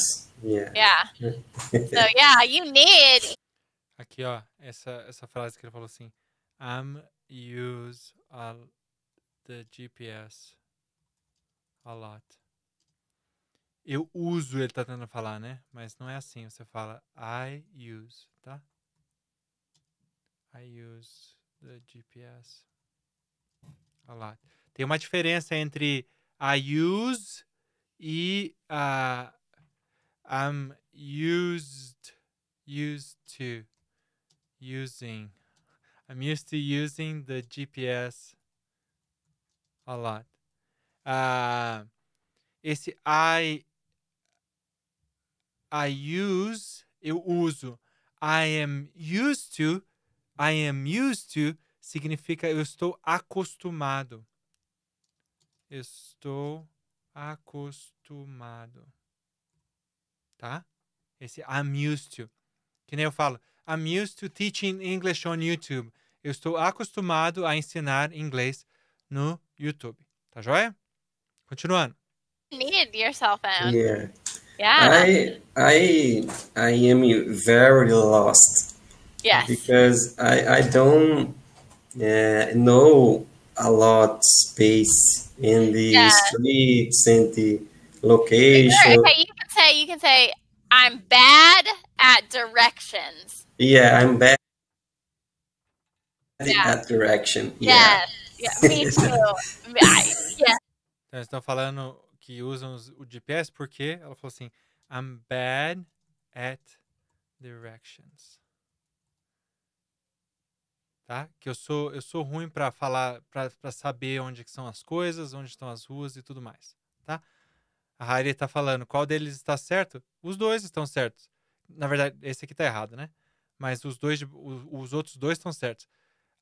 Yeah. yeah. so yeah, you need. Aqui ó, essa essa frase que ele falou assim: I'm use a, the GPS a lot. Eu uso, ele tá tentando falar, né? Mas não é assim, você fala I use, tá? I use the GPS a lot. Tem uma diferença entre I use e a uh, I'm used used to using I'm used to using the GPS a lot. Uh, esse I I use eu uso. I am used to I am used to significa eu estou acostumado. Estou acostumado tá? Esse I'm used to. Que nem eu falo, I'm used to teaching English on YouTube. Eu estou acostumado a ensinar inglês no YouTube. Tá joia? Continuando. Need your out. Yeah. Yeah. I I I am very lost. Yes. Because I I don't uh, know a lot space in the yeah. streets and the location. Okay, say you can say I'm bad at directions. Yeah, I'm bad yeah. at direction. Yeah. yeah. yeah me too. I, yeah. Então, eles estão falando que usam o GPS porque ela falou assim: I'm bad at directions. Tá? Que eu sou eu sou ruim para falar, para saber onde que são as coisas, onde estão as ruas e tudo mais, tá? A Harry tá falando qual deles está certo? Os dois estão certos. Na verdade, esse aqui tá errado, né? Mas os dois, os outros dois estão certos.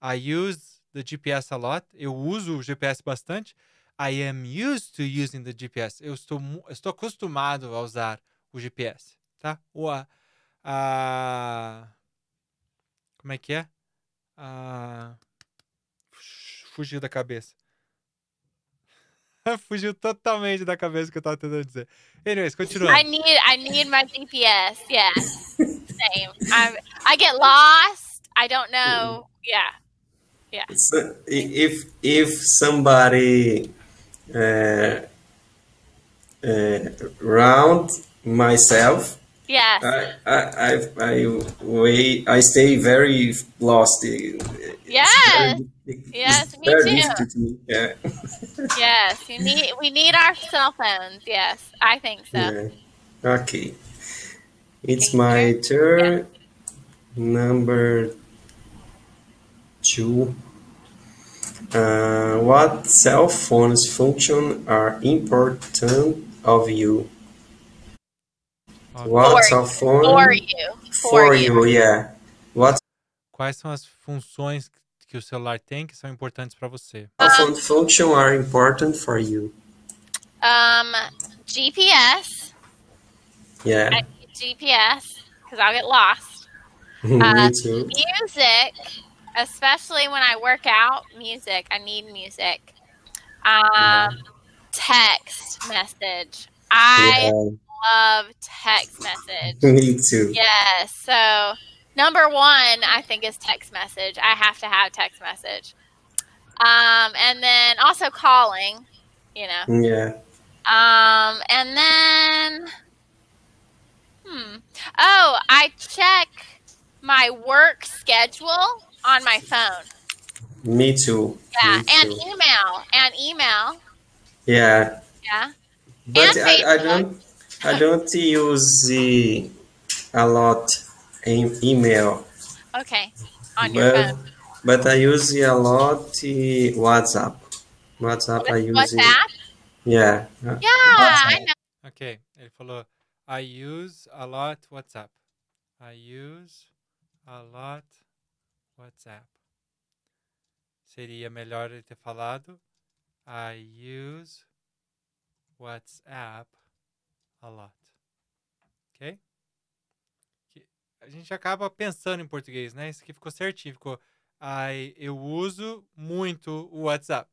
I use the GPS a lot. Eu uso o GPS bastante. I am used to using the GPS. Eu estou, estou acostumado a usar o GPS, tá? O a, a como é que é? A fugiu da cabeça. Fugiu totalmente da cabeça que eu tava tentando dizer. Anyways, continua. I need, I need my GPS, yeah. Same. I'm, I get lost, I don't know, yeah. Yeah. So, if, if somebody uh, uh, round myself, Yes. I, I, I, I, wait, I stay very lost. It's yes. Very, yes, me too. Me. Yeah. yes, you need, we need our cell phones. Yes, I think so. Yeah. Okay. It's my turn. Yeah. Number two. Uh, what cell phones function are important of you? What's for, phone for you. For, for you. you, yeah. What's... Quais são as funções que o celular tem que são importantes para você? What um, function are important for you? Um, GPS. Yeah. I need GPS because I'll get lost. uh, music, especially when I work out. Music, I need music. Um, yeah. text message. I. Yeah love text message. Me too. Yes. So number one, I think is text message. I have to have text message. Um, and then also calling, you know. Yeah. Um, and then, hmm. Oh, I check my work schedule on my phone. Me too. Yeah, Me and too. email, and email. Yeah. Yeah. But I, I don't I don't use a lot in email. Okay, on your phone. But I use a lot uh, WhatsApp. WhatsApp What I use. WhatsApp? Yeah. Yeah, WhatsApp. I know. Okay, ele falou, I use a lot WhatsApp. I use a lot WhatsApp. Seria melhor ele ter falado, I use WhatsApp a lot. Ok? a gente acaba pensando em português, né? Isso aqui ficou certinho. Ficou, I, eu uso muito o WhatsApp.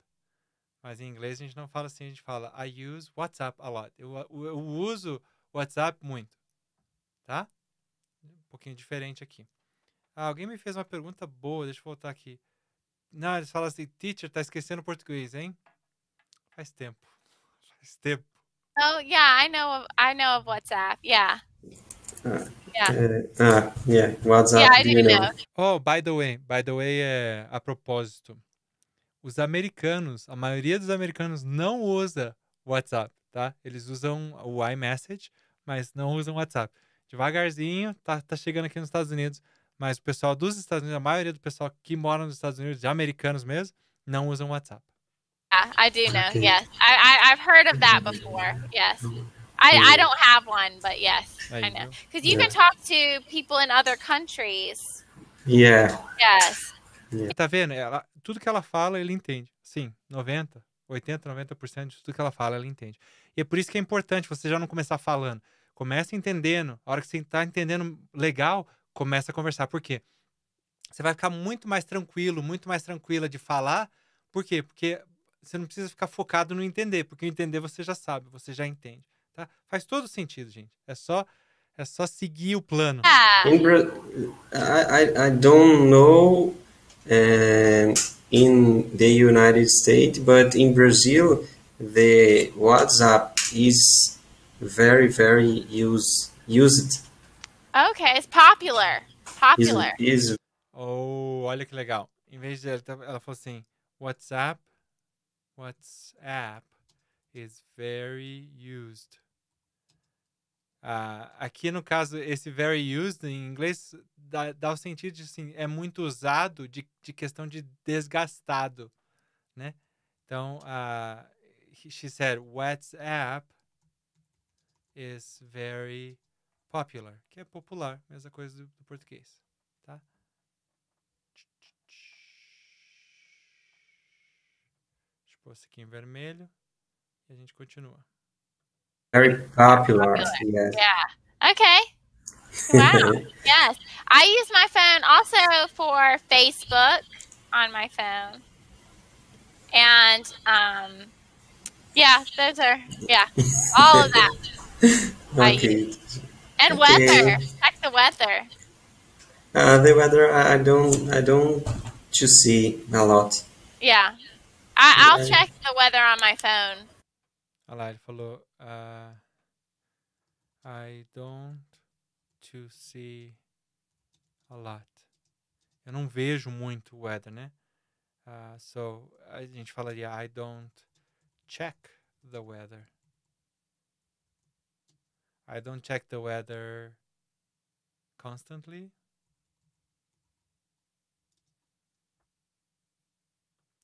Mas em inglês a gente não fala assim, a gente fala I use WhatsApp a lot. Eu, eu, eu uso WhatsApp muito. Tá? Um pouquinho diferente aqui. Ah, alguém me fez uma pergunta boa, deixa eu voltar aqui. Não, eles falam assim, teacher, tá esquecendo português, hein? Faz tempo. Faz tempo. Oh yeah, I know. Of, I know of WhatsApp. Yeah. Uh, yeah. Uh, uh, yeah, WhatsApp. Yeah, I didn't know. know. Oh, by the way, by the way, é a propósito. Os americanos, a maioria dos americanos não usa WhatsApp, tá? Eles usam o iMessage, mas não usam WhatsApp. Devagarzinho, tá, tá chegando aqui nos Estados Unidos, mas o pessoal dos Estados Unidos, a maioria do pessoal que mora nos Estados Unidos, de americanos mesmo, não usam WhatsApp. I do know. Okay. Yes, I, I have heard of that before. Yes. I, I don't have one, but yes, I, I know. Because you yeah. can talk to people in other countries. Yeah. Yes. Yeah. Tá vendo? Ela, tudo que ela fala, ele entende. Sim, 90, 80, 90% de tudo que ela fala, ela entende. E é por isso que é importante você já não começar falando. Começa entendendo. A hora que você está entendendo legal, começa a conversar. Por quê? Você vai ficar muito mais tranquilo, muito mais tranquila de falar. Por quê? Porque você não precisa ficar focado no entender, porque o entender você já sabe, você já entende, tá? Faz todo sentido, gente. É só é só seguir o plano. Ah. In I, I don't know uh, in the United States, but in Brazil the WhatsApp is very very used used. Okay, it's popular. Popular. Is, is... Oh, olha que legal. Em vez de ela falou assim, WhatsApp WhatsApp is very used. Uh, aqui, no caso, esse very used em inglês dá, dá o sentido de assim, é muito usado de, de questão de desgastado, né? Então, uh, she said, WhatsApp is very popular, que é popular, mesma coisa do, do português. Posto aqui em vermelho. E a gente continua. Very popular. popular. Yes. Yeah. Okay. Wow. yes. I use my phone also for Facebook on my phone. And um, yeah, those are, yeah, all of that. okay. And okay. weather. check the weather. Uh, the weather, I don't, I don't to see a lot. Yeah. I, will check the weather on my phone. Alright, follow. Uh, I don't to see a lot. Eu não vejo muito o weather, né? Uh, so, a gente falaria I don't check the weather. I don't check the weather constantly.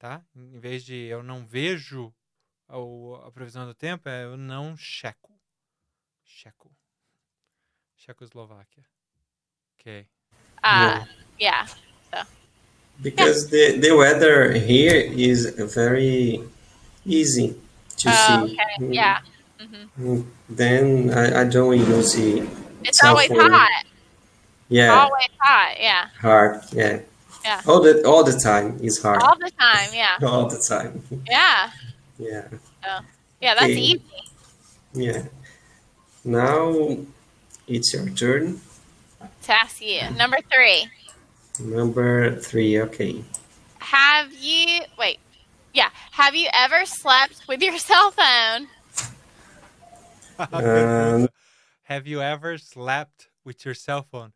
tá? Em vez de eu não vejo a, a previsão do tempo, é eu não checo. Checo. Czechoslovakia. ok Ah, uh, yeah. So. Tá. Because yeah. the the weather here is very easy to oh, see. Okay. Yeah. Mm-hmm. Mm, then I, I don't even see. It's always hot. Yeah. Always hot. Yeah. Hard. Yeah. Yeah. All the all the time is hard. All the time, yeah. all the time. Yeah. yeah. So, yeah, that's okay. easy. Yeah. Now it's your turn. Task you. Number three. Number three, okay. Have you wait. Yeah. Have you ever slept with your cell phone? Um, Have you ever slept with your cell phone?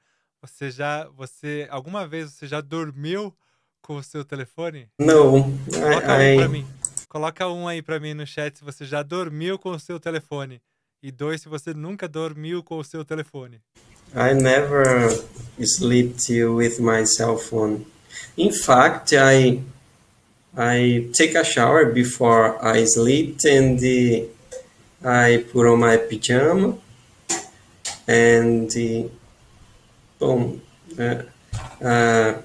Você já, você, alguma vez você já dormiu com o seu telefone? Não. Coloca um ai. mim. Coloca um aí pra mim no chat se você já dormiu com o seu telefone. E dois, se você nunca dormiu com o seu telefone. I never slept with my cell phone. In fact, I I take a shower before I sleep and I put on my pajama and Bom, uh, uh,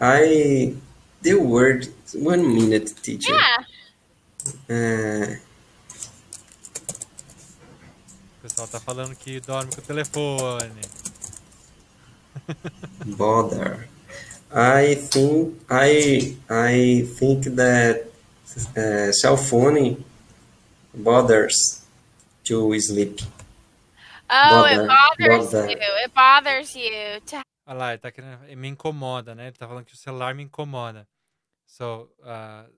I the word one minute, teacher. Yeah. Uh, o pessoal tá falando que dorme com o telefone. Bother. I think I I think that uh, cell phone bothers to sleep. Oh, Bother, it bothers bother. you. It bothers you. Olha lá, ele tá querendo. Ele me incomoda, né? Ele tá falando que o celular me incomoda. So, uh,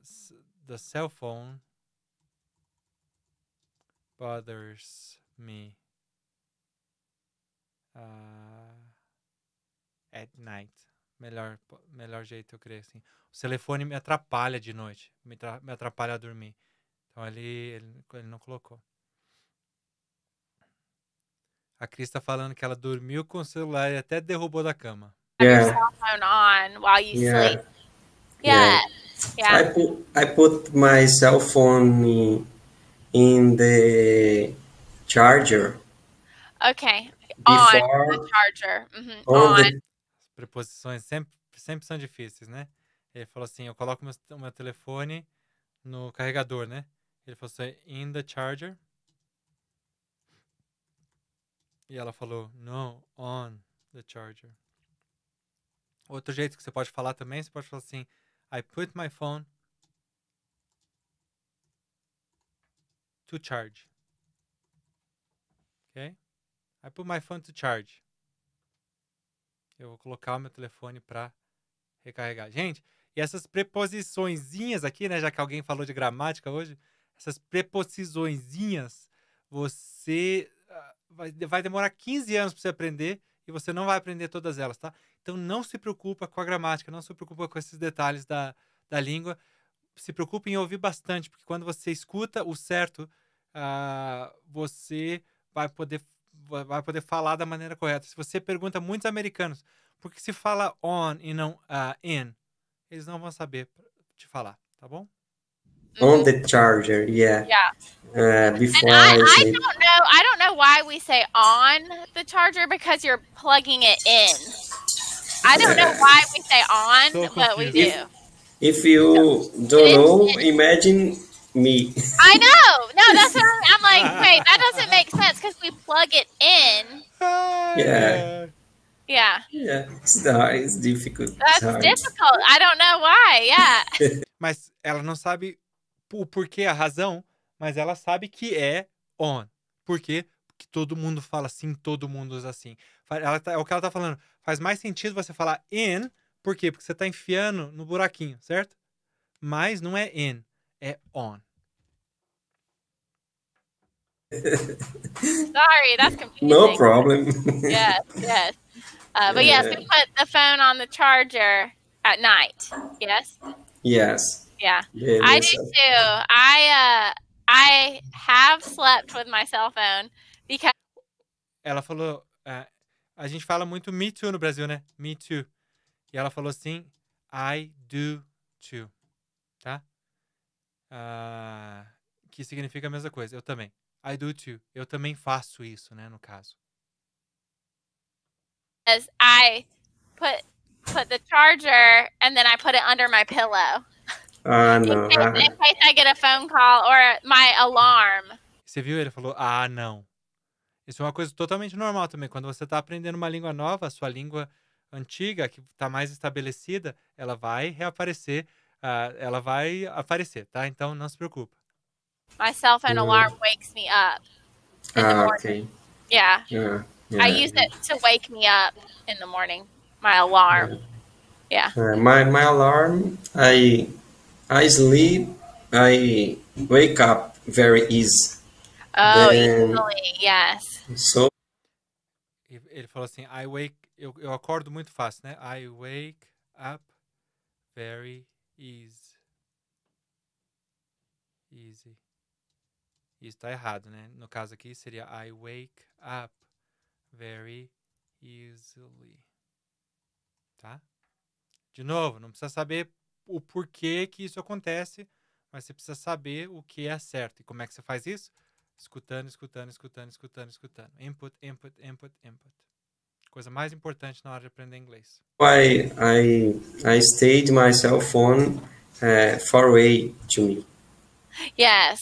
the cell phone bothers me uh, at night. Melhor, melhor jeito, eu creio assim. O telefone me atrapalha de noite, me, me atrapalha a dormir. Então ele, ele, ele não colocou. A Cris tá falando que ela dormiu com o celular e até derrubou da cama. É. Yeah. yeah. I put my cell phone in, the charger. Okay. Before, on the charger. Mm-hmm. On. As preposições sempre sempre são difíceis, né? Ele falou assim, eu coloco meu, meu telefone no carregador, né? Ele falou assim, in the charger. E ela falou, no, on the charger. Outro jeito que você pode falar também, você pode falar assim, I put my phone to charge. Ok? I put my phone to charge. Eu vou colocar o meu telefone para recarregar. Gente, e essas preposiçõezinhas aqui, né? Já que alguém falou de gramática hoje, essas preposiçõezinhas, você vai, vai demorar 15 anos para você aprender e você não vai aprender todas elas, tá? Então não se preocupa com a gramática, não se preocupa com esses detalhes da, da língua. Se preocupe em ouvir bastante, porque quando você escuta o certo, uh, você vai poder, vai poder falar da maneira correta. Se você pergunta a muitos americanos por que se fala on e não uh, in, eles não vão saber te falar, tá bom? Mm-hmm. On the charger, yeah. Yeah. Uh, before I, I, I, don't know. I don't know why we say on the charger because you're plugging it in. I don't know why we say on, so but we do. If, if you so, don't know, it, imagine me. I know. No, that's what I'm, I'm like. Wait, that doesn't make sense because we plug it in. Yeah. Yeah. Yeah. It's, it's difficult. That's it's difficult. I don't know why. Yeah. Mas ela não sabe o porquê, a razão, mas ela sabe que é on. Por quê? Porque todo mundo fala assim, todo mundo usa assim. Ela tá, é o que ela tá falando. Faz mais sentido você falar in, por quê? Porque você tá enfiando no buraquinho, certo? Mas não é in, é on. Sorry, that's confusing. No problem. yes, yes. Uh, but yes, we put the phone on the charger at night. Yes? Yes. Yeah. Beleza. I do too. I, uh, I have slept with my cell phone because. Ela falou. Uh, a gente fala muito me too no Brasil, né? Me too. E ela falou assim: I do too. Tá? Uh, que significa a mesma coisa. Eu também. I do too. Eu também faço isso, né? No caso. As I put put the charger and then I put it under my pillow. Ah, não. If, ah. if I get a phone call or my alarm. Você viu? Ele falou, ah, não. Isso é uma coisa totalmente normal também. Quando você está aprendendo uma língua nova, a sua língua antiga, que está mais estabelecida, ela vai reaparecer, uh, ela vai aparecer, tá? Então não se preocupe. My cell phone uh. alarm wakes me up ah, ok. Yeah. yeah. yeah. I use it to wake me up in the morning. My alarm. Yeah. yeah. Ah, my my alarm, I I sleep, I wake up very easy. Oh, Then, easily, yes. So. Ele falou assim, I wake, eu, eu acordo muito fácil, né? I wake up very easy. Easy. Isso tá errado, né? No caso aqui seria I wake up very easily. Tá? De novo, não precisa saber o porquê que isso acontece, mas você precisa saber o que é certo. E como é que você faz isso? Escutando, escutando, escutando, escutando, escutando. Input, input, input, input. Coisa mais importante na hora de aprender inglês. I, I, I stayed my cell phone uh, far away to me. Yes.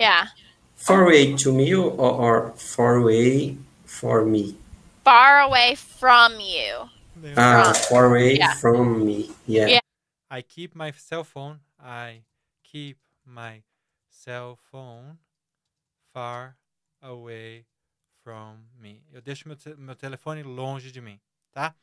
Yeah. Far away to me or, or far away for me? Far away from you. Ah, far away yeah. from me. yeah. I keep my cell phone. I keep my cell phone far away from me. Eu deixo meu, te meu telefone longe de mim, tá?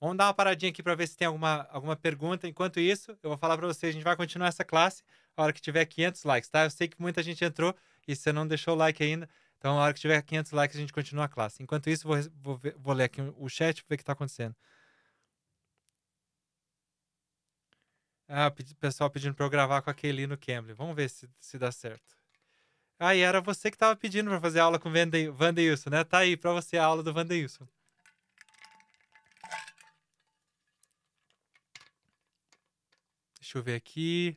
Vamos dar uma paradinha aqui para ver se tem alguma, alguma pergunta. Enquanto isso, eu vou falar para vocês, a gente vai continuar essa classe a hora que tiver 500 likes, tá? Eu sei que muita gente entrou e você não deixou o like ainda. Então, a hora que tiver 500 likes, a gente continua a classe. Enquanto isso, vou, vou, ver, vou ler aqui o chat, para ver o que está acontecendo. Ah, o pessoal pedindo pra eu gravar com a Kelly no Cambly. Vamos ver se, se dá certo. Ah, e era você que tava pedindo pra fazer aula com o Vandeilson, né? Tá aí pra você a aula do Vandeilson. Deixa eu ver aqui.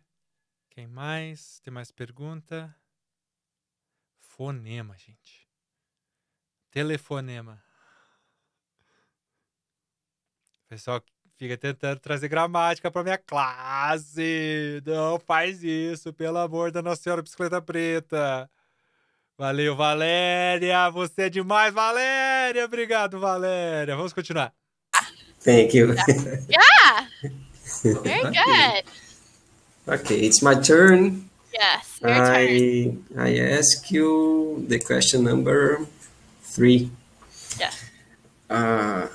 Quem mais? Tem mais pergunta? Fonema, gente. Telefonema. Pessoal fica tentando trazer gramática para minha classe. Não faz isso, pelo amor da Nossa Senhora Bicicleta Preta. Valeu, Valéria! Você é demais, Valéria! Obrigado, Valéria! Vamos continuar. Thank you. yeah! Very good. Okay, it's my turn. Yes, your I, turn. I ask you the question number three. Yeah. Uh,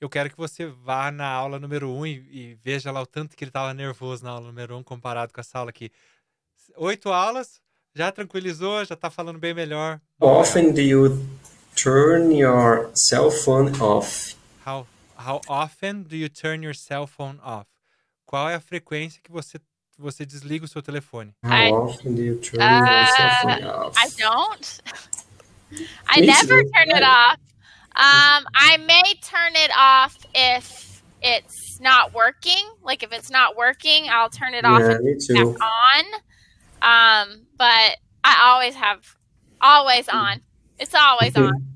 eu quero que você vá na aula número um e, e veja lá o tanto que ele estava nervoso na aula número um comparado com essa aula aqui. Oito aulas, já tranquilizou, já está falando bem melhor. Often do you turn your cell phone off? How, how often do you turn your cell phone off? Qual é a frequência que você você desliga o seu telefone? How I, often do you turn uh, your cell phone uh, off? I don't. I Me never turn it off. Um, I may turn it off if it's not working. Like if it's not working, I'll turn it yeah, off and me on. Um, but I always have always mm-hmm. on. It's always mm-hmm. on.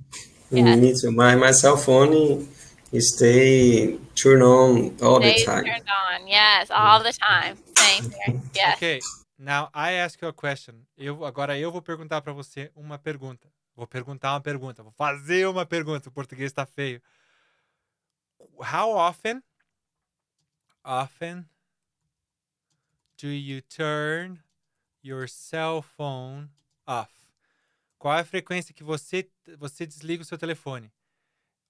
Yeah. Mm, me too. My my cell phone is stay turned on all the time. Turned on, yes, all the time. Thank you. Mm-hmm. Yes. Okay. Now I ask you a question. Eu agora eu vou perguntar para você uma pergunta. Vou perguntar uma pergunta, vou fazer uma pergunta. O português está feio. How often, often do you turn your cell phone off? Qual é a frequência que você, você desliga o seu telefone?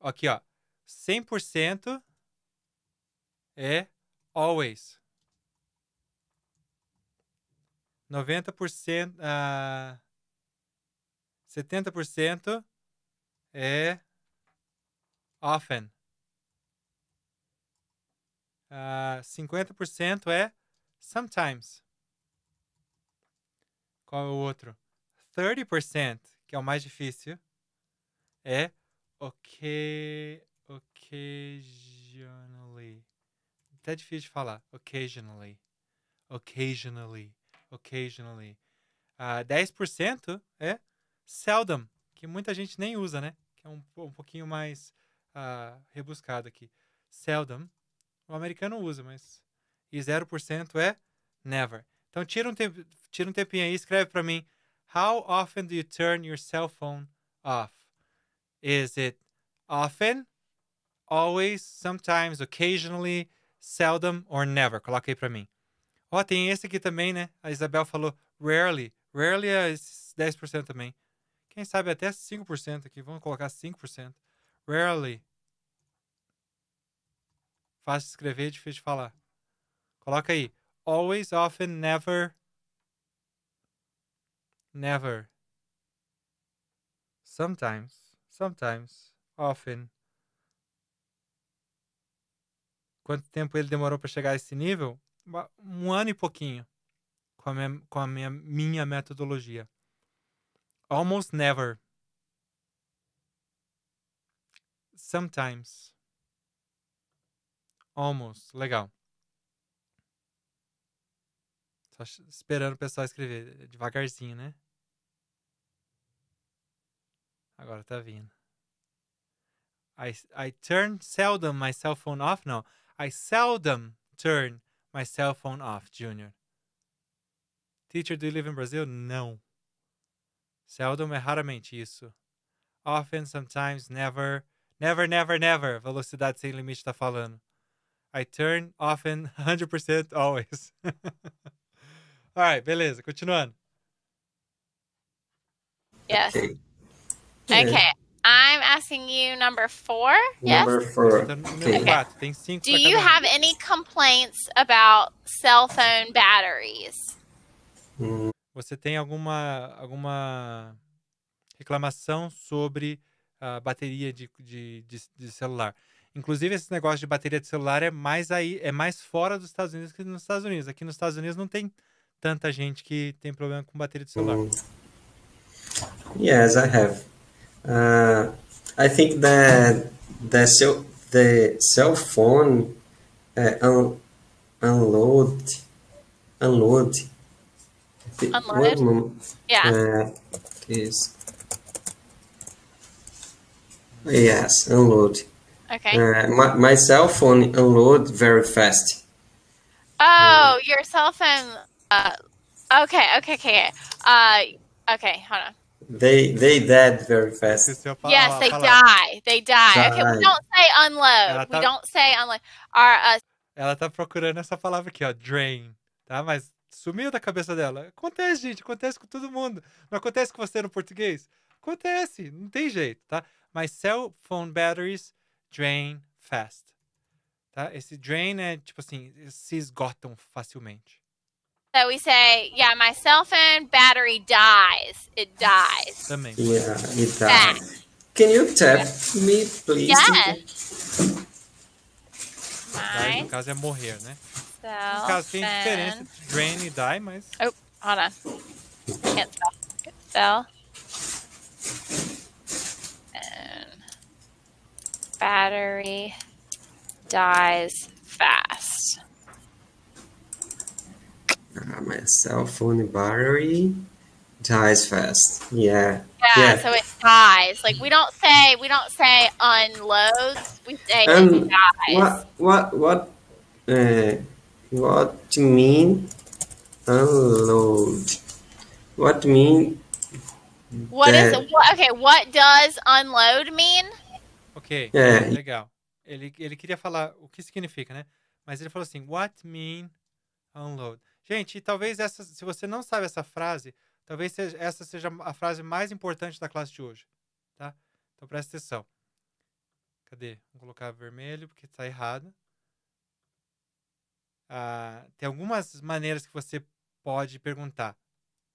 Aqui, ó. 100% é always. 90%. Uh, 70% é often. Uh, ah, 50% é sometimes. Qual é o outro? 30%, que é o mais difícil, é okay occasionally. Até difícil de falar. Occasionally. Occasionally. Occasionally. Uh, ah, 10% é Seldom, que muita gente nem usa, né? Que é um, um pouquinho mais uh, rebuscado aqui. Seldom, o americano usa, mas. E 0% é never. Então tira um, temp... tira um tempinho aí e escreve para mim. How often do you turn your cell phone off? Is it often, always, sometimes, occasionally, seldom or never? Coloca aí para mim. Ó, oh, tem esse aqui também, né? A Isabel falou rarely. Rarely é 10% também. Quem sabe até 5% aqui. Vamos colocar 5%. Rarely. Fácil de escrever, difícil de falar. Coloca aí. Always, often, never. Never. Sometimes. Sometimes. Often. Quanto tempo ele demorou para chegar a esse nível? Um ano e pouquinho com a minha, com a minha, minha metodologia. Almost never. Sometimes. Almost. Legal. Só esperando o pessoal escrever. Eh, devagarzinho, né? Agora tá vindo. I, I turn seldom my cell phone off. Não. I seldom turn my cell phone off, Junior. Teacher, do you live in Brazil? Não. Seldom é raramente isso. Often, sometimes, never. Never, never, never. Velocidade sem limite tá falando. I turn often 100% always. Alright, beleza. Continuando. Yes. Okay. okay. I'm asking you number four. Number four. Okay. okay. Do you um. have any complaints about cell phone batteries? você tem alguma, alguma reclamação sobre a bateria de, de, de, de celular. Inclusive, esse negócio de bateria de celular é mais aí, é mais fora dos Estados Unidos que nos Estados Unidos. Aqui nos Estados Unidos não tem tanta gente que tem problema com bateria de celular. Mm. Yes, I have. Uh, I think that the cell, the cell phone uh, un unload unload Unloaded? Yeah. Uh, is yes, unload. Okay. Uh, my, my cell phone unload very fast. Oh, uh, your cell phone. Uh, okay, okay, okay. Uh, okay, hold on. They they dead very fast. Yes, they die. They die. die. Okay, we don't say unload. Tá... We don't say unload. Our, uh... Ela tá procurando essa palavra aqui, ó, drain, tá? Mas Sumiu da cabeça dela. Acontece, gente, acontece com todo mundo. Não acontece com você no português? Acontece, não tem jeito, tá? My cell phone batteries drain fast. Tá? Esse drain é tipo assim, se esgotam facilmente. So we say, yeah, my cell phone battery dies. It dies. Também. Yeah, it dies. Can you tap me, please? Yes. no caso é morrer, né? Sell. Caso tem diferença de Drain e Die, mas. Oh, hold on. Can't sell. can And battery dies fast. Uh, my cell phone battery dies fast. Yeah. yeah. yeah. so it dies. Like we don't say we don't say unloads. We say um, it dies. What what what uh, What mean unload? What mean? What is is okay? What does unload mean? Ok, é. legal. Ele, ele queria falar o que significa, né? Mas ele falou assim: What mean unload? Gente, talvez essa, se você não sabe essa frase, talvez seja, essa seja a frase mais importante da classe de hoje, tá? Então presta atenção. Cadê? Vou colocar vermelho porque está errado. Uh, tem algumas maneiras que você pode perguntar,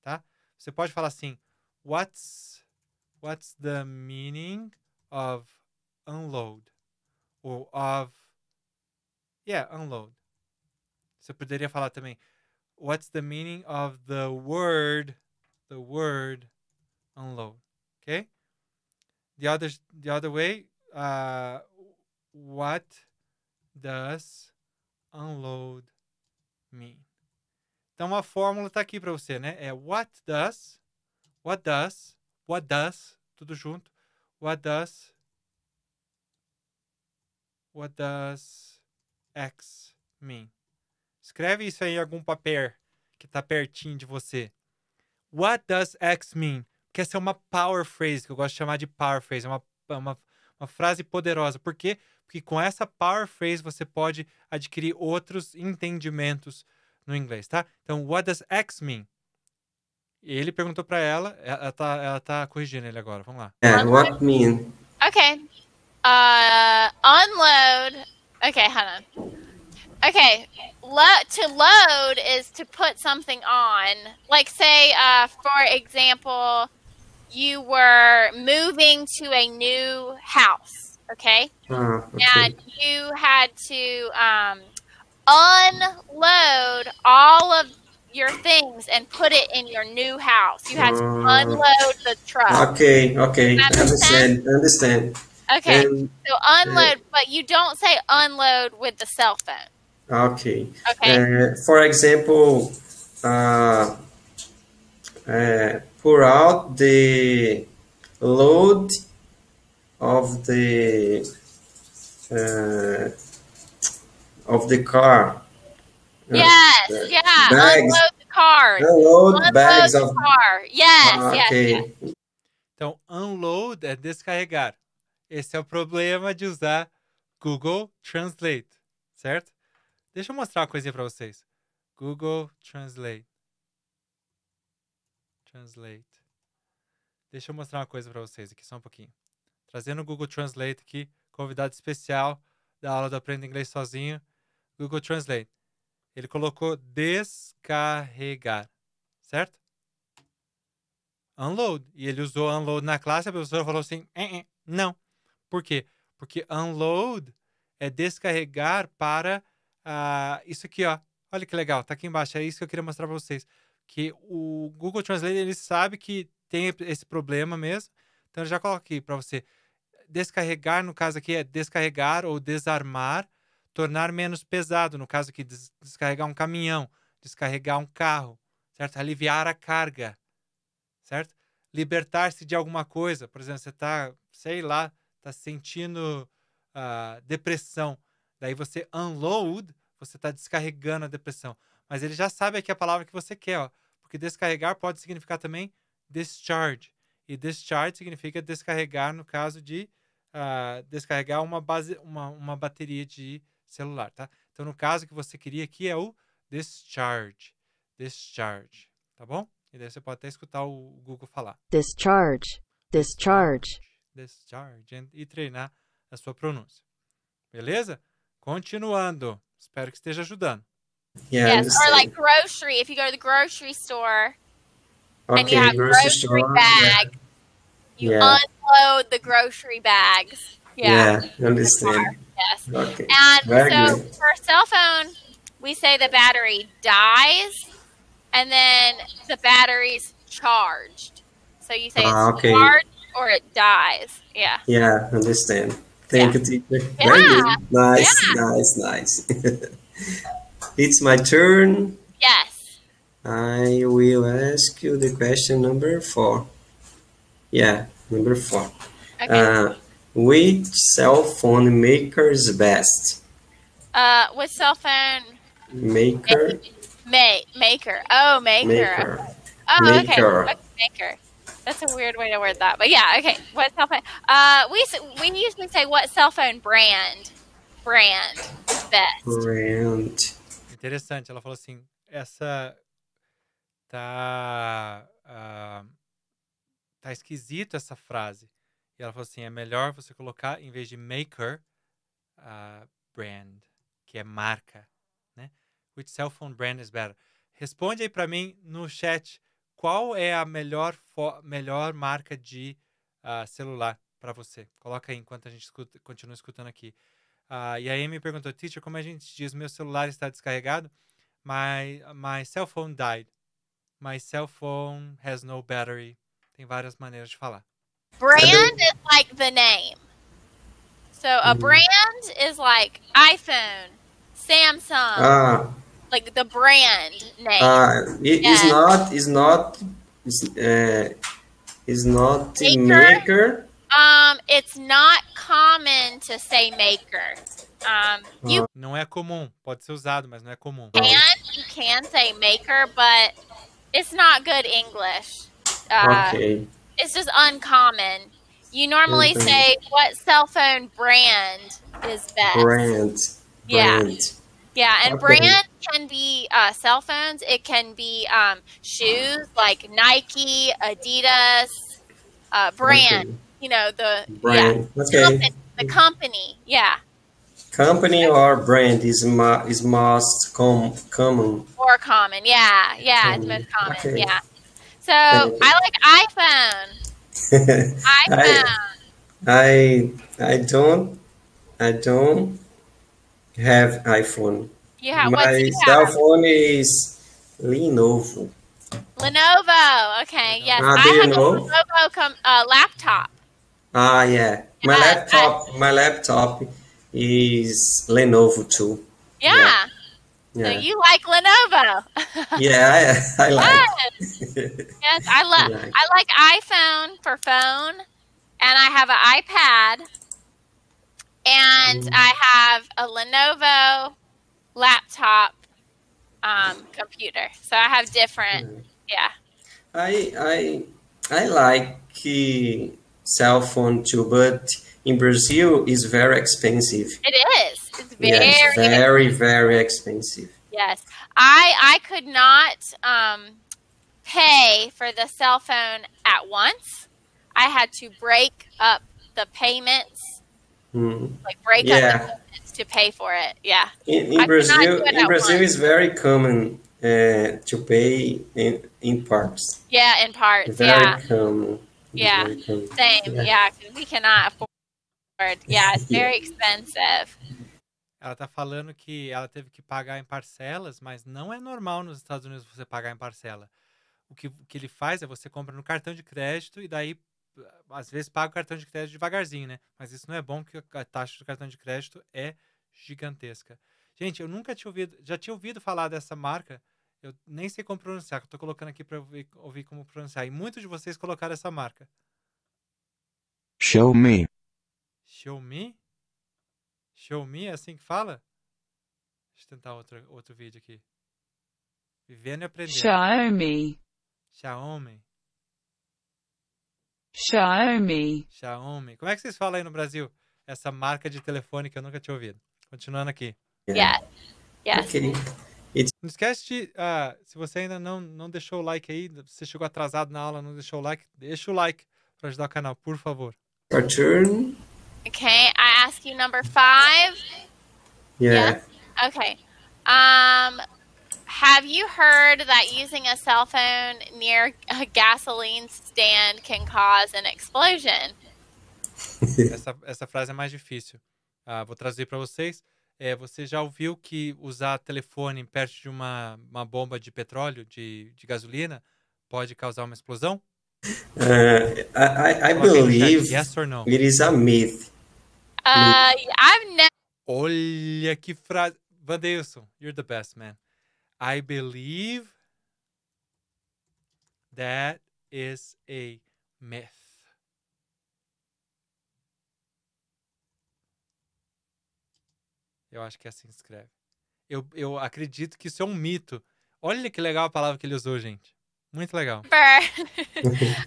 tá? Você pode falar assim, what's, what's the meaning of unload? Ou of... Yeah, unload. Você poderia falar também, what's the meaning of the word, the word unload, ok? The other, the other way, uh, what does unload mean? Então a fórmula está aqui para você, né? É what does, what does, what does, tudo junto. What does, what does x mean? Escreve isso aí em algum papel que está pertinho de você. What does X mean? Quer essa é uma power phrase, que eu gosto de chamar de power phrase, é uma, é uma, uma frase poderosa. Por quê? Porque porque com essa power phrase você pode adquirir outros entendimentos no inglês, tá? Então, what does X mean? ele perguntou para ela, é, ela tá, ela tá corrigindo ele agora, vamos lá. Yeah, é, what mean? Okay. Uh, unload. Okay, hold on. Okay, Lo to load is to put something on. Like, say, uh, for example, you were moving to a new house. okay? Uh-huh, okay. And you had to um, unload all of your things and put it in your new house. You had to uh, unload the truck. Okay, okay. I understand. understand. Okay. so unload, uh, but you don't say unload with the cell phone. Okay. Okay. Uh, for example, uh, uh, pour out the load of the uh, of the car. Uh, yes, uh, yeah. Bags. Unload the car. Unload, unload bags the of car. Yes, ah, okay. yes. Então, unload é descarregar. Esse é o problema de usar Google Translate, certo? Deixa eu mostrar uma coisinha para vocês. Google Translate. Translate. Deixa eu mostrar uma coisa para vocês aqui, só um pouquinho trazendo o Google Translate aqui, convidado especial da aula do Aprenda Inglês Sozinho, Google Translate. Ele colocou descarregar, certo? Unload. E ele usou unload na classe, a professora falou assim, eh, eh, não. Por quê? Porque unload é descarregar para uh, isso aqui, ó. Olha que legal, tá aqui embaixo, é isso que eu queria mostrar para vocês. Que o Google Translate, ele sabe que tem esse problema mesmo, então ele já coloca aqui para você descarregar, no caso aqui, é descarregar ou desarmar, tornar menos pesado, no caso aqui, des descarregar um caminhão, descarregar um carro, certo? Aliviar a carga, certo? Libertar-se de alguma coisa, por exemplo, você está, sei lá, está sentindo uh, depressão, daí você unload, você está descarregando a depressão. Mas ele já sabe aqui a palavra que você quer, ó, porque descarregar pode significar também discharge, e discharge significa descarregar, no caso de uh, descarregar uma, base, uma, uma bateria de celular, tá? Então, no caso que você queria aqui é o discharge. Discharge, tá bom? E daí você pode até escutar o Google falar. Discharge, discharge. Discharge. E treinar a sua pronúncia. Beleza? Continuando. Espero que esteja ajudando. yes, or like grocery. If you go to the grocery store, Okay, and you have grocery, store, bag. Yeah. You yeah. unload the grocery bags. Yeah, yeah understand. Yes. Okay. And Very so good. for a cell phone, we say the battery dies, and then the battery's charged. So you say it's ah, okay. charged or it dies. Yeah. Yeah, understand. Thank yeah. you, teacher. Yeah. Very good. Nice, yeah. nice, nice. it's my turn. Yes. I will ask you the question number four. Yeah, number four. Okay. Uh, which cell phone makers best? Uh, what cell phone? Maker. Ma maker. Oh, maker. Maker. Oh, maker. okay. Maker. That's a weird way to word that, but yeah, okay. What cell phone? Uh, we we usually say what cell phone brand brand is best. Brand. Interessante. Ela falou assim: essa tá, uh, tá esquisito essa frase. E ela falou assim, é melhor você colocar, em vez de maker, uh, brand, que é marca, né? Which cell phone brand is better? Responde aí para mim no chat qual é a melhor, melhor marca de uh, celular para você. Coloca aí enquanto a gente escuta, continua escutando aqui. Uh, e aí me perguntou, teacher, como a gente diz, meu celular está descarregado, my, my cell phone died. My cell phone has no battery. Tem várias maneiras de falar. Brand is like the name. So a hmm. brand is like iPhone, Samsung. Ah. Like the brand name. Ah, it yes. is not is not is uh, is not maker? maker. Um, it's not common to say maker. Um, you... Ah. Não é comum. Pode ser usado, mas não é comum. Ah. And you can say maker, but It's not good English. Uh, okay. It's just uncommon. You normally mm-hmm. say what cell phone brand is best. Brand. Yeah. Brand. Yeah, and okay. brand can be uh, cell phones. It can be um, shoes like Nike, Adidas, uh, brand. Okay. You know the brand. Yeah, okay. company, the company. Yeah. Company or brand is ma- is most com- common. More common, yeah, yeah, um, it's most common, okay. yeah. So I like iPhone. iPhone. I, I I don't I don't have iPhone. You have my cell phone is Lenovo. Lenovo, okay, yes. Ah, I have know? a Lenovo com- uh, laptop. Ah, yeah. My laptop, I- my laptop is Lenovo too. Yeah. yeah. So you like Lenovo? yeah, I, I like. Yes, yes I love. I, like. I like iPhone for phone, and I have an iPad, and mm. I have a Lenovo laptop um, computer. So I have different. Yeah. I I I like cell phone too, but in Brazil is very expensive. It is. It's very, yeah, it's very, very expensive. Yes, I I could not um, pay for the cell phone at once. I had to break up the payments, mm. like break yeah. up the payments to pay for it. Yeah. In, in Brazil, in Brazil once. is very common uh, to pay in in parts. Yeah, in parts. Very yeah. common. Yeah, very common. same. Yeah, yeah we cannot afford. Yeah, it's very expensive. Ela tá falando que ela teve que pagar em parcelas, mas não é normal nos Estados Unidos você pagar em parcela. O que, o que ele faz é você compra no cartão de crédito e daí ah, às vezes paga o cartão de crédito devagarzinho, né? Mas isso não é bom porque a taxa do cartão de crédito é gigantesca. Gente, eu nunca tinha ouvido, já tinha ouvido falar dessa marca, eu nem sei como pronunciar, que eu tô colocando aqui para ouvir, ouvir como pronunciar. E muitos de vocês colocaram essa marca. Show me. Show me? Show me é assim que fala? Deixa eu tentar outro, outro vídeo aqui. Vivendo e aprendendo. Xiaomi. Xiaomi. Xiaomi. Xiaomi. Como é que vocês falam aí no Brasil? Essa marca de telefone que eu nunca tinha ouvido. Continuando aqui. Yeah. Yeah. Okay. Não esquece de, uh, se você ainda não, não deixou o like aí, você chegou atrasado na aula, não deixou o like, deixa o like para ajudar o canal, por favor. Turn. Okay, I ask you number five. Yeah. yeah. Okay. Um, have you heard that using a cell phone near a gasoline stand can cause an explosion? essa, essa frase é mais difícil. Uh, vou traduzir para vocês. É, você já ouviu que usar telefone perto de uma, uma bomba de petróleo, de, de gasolina, pode causar uma explosão? Uh, I, I, I believe yes or no? it is a myth. Uh, I've Olha que frase. Vandeilson, you're the best, man. I believe that is a myth. Eu acho que é assim que escreve. Eu, eu acredito que isso é um mito. Olha que legal a palavra que ele usou, gente. Muito legal.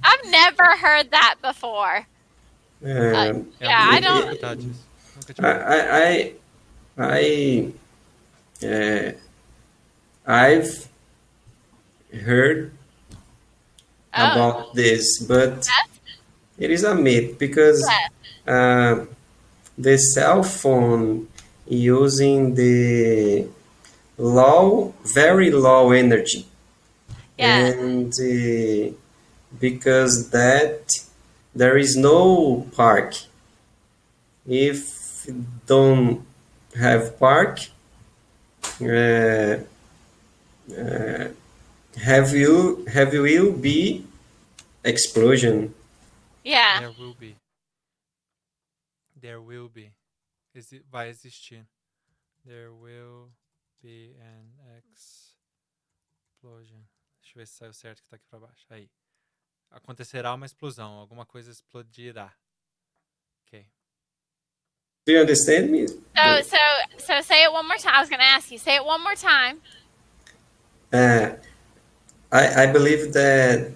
I've never heard that before. Uh, uh, yeah, I don't... I, I, I, uh, I've heard oh. about this, but it is a myth because uh, the cell phone using the low, very low energy, yeah. and uh, because that there is no park. If don't have park, uh, uh, have you have you will be explosion? Yeah. There will be. There will be. Is it vai existir? There will be an explosion. Deixa eu ver se saiu certo que tá aqui para baixo. Aí acontecerá uma explosão, alguma coisa explodirá. Ok. Do you understand me? So, so, so say it one more time. I was going to ask you. Say it one more time. Uh, I, I believe that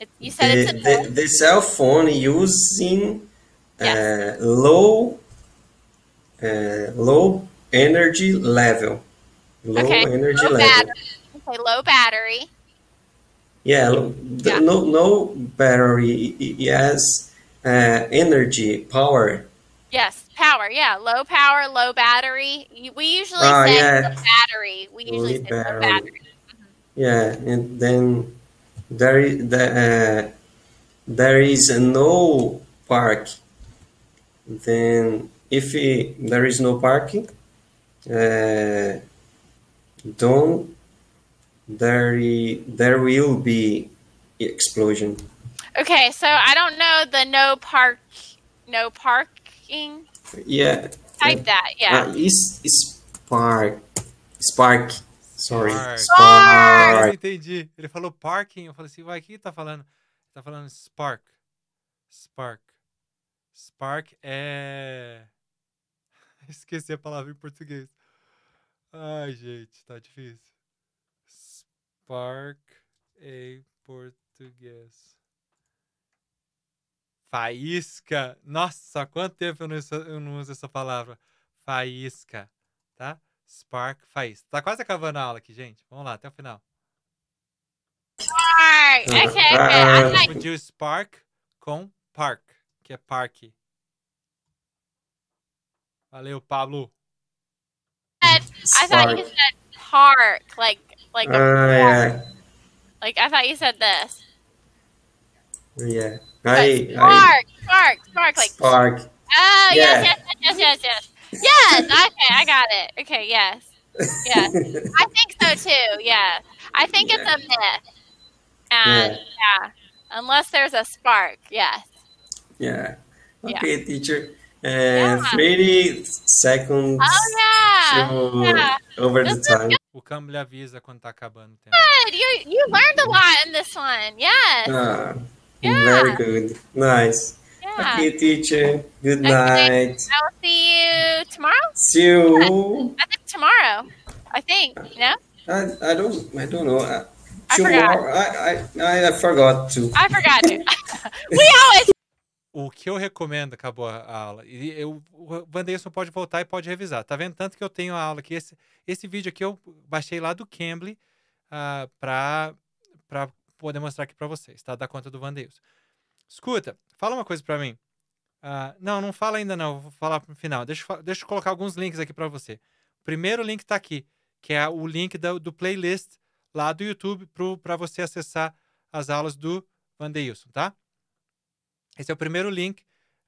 it, you said the, it's the, the, cell phone using uh, yes. uh, low uh, low energy level. Low okay. energy low level. Battery. Okay, low battery. Yeah, yeah. no no battery. Yes, uh, energy power. Yes, power. Yeah, low power, low battery. We usually ah, say yeah. battery. We usually say battery. battery. Mm-hmm. Yeah, and then there is the, uh, there is no park. Then if it, there is no parking, uh, don't There, there will be explosion. Okay, so I don't know the no park, no parking. Yeah. Type uh, that. Yeah. Uh, ah, is spark, spark. Sorry. Spark. spark. Eu entendi. Ele falou parking. Eu falei assim, vai, o que ele tá falando? Ele tá falando spark. Spark. Spark é. Esqueci a palavra em português. Ai, gente, tá difícil. Park é em português. Faísca. Nossa, quanto tempo eu não, uso, eu não uso essa palavra? Faísca, tá? Spark faísca. Tá quase acabando a aula aqui, gente. Vamos lá, até o final. Spark! Ok, é é, ah. ok. Eu confundi o Spark com Park, que é parque. Valeu, Pablo. I thought you said park, like like a uh, yeah. Like I thought you said this. Yeah. I, spark, I, spark, spark, like spark. Oh yeah. yes, yes, yes, yes, yes. Yes. Okay, I got it. Okay, yes. Yes. I think so too. Yeah. I think yeah. it's a myth. And yeah. yeah. Unless there's a spark, yes. Yeah. Okay, teacher and yeah. 30 seconds oh, yeah. yeah. over this the time. O Cam lhe avisa quando tá acabando o tempo. Good, you, you learned a lot in this one, yes. Ah, yeah. Very good, nice. Yeah. Okay, teacher, good okay. night. I'll see you tomorrow? See you. I think tomorrow, I think, you know? I, I don't, I don't know. I, tomorrow, forgot. I, I, I forgot to. I forgot to. we always o que eu recomendo, acabou a, aula, e eu, o Vanderson pode voltar e pode revisar. Tá vendo? Tanto que eu tenho a aula aqui. Esse, esse vídeo aqui eu baixei lá do Cambly uh, ah, para poder mostrar aqui para vocês, tá? Da conta do Vanderson. Escuta, fala uma coisa para mim. Uh, não, não fala ainda não, vou falar no final. Deixa, eu, deixa eu colocar alguns links aqui para você. O primeiro link está aqui, que é o link do, do playlist lá do YouTube para você acessar as aulas do Vanderson, tá? Esse é o primeiro link.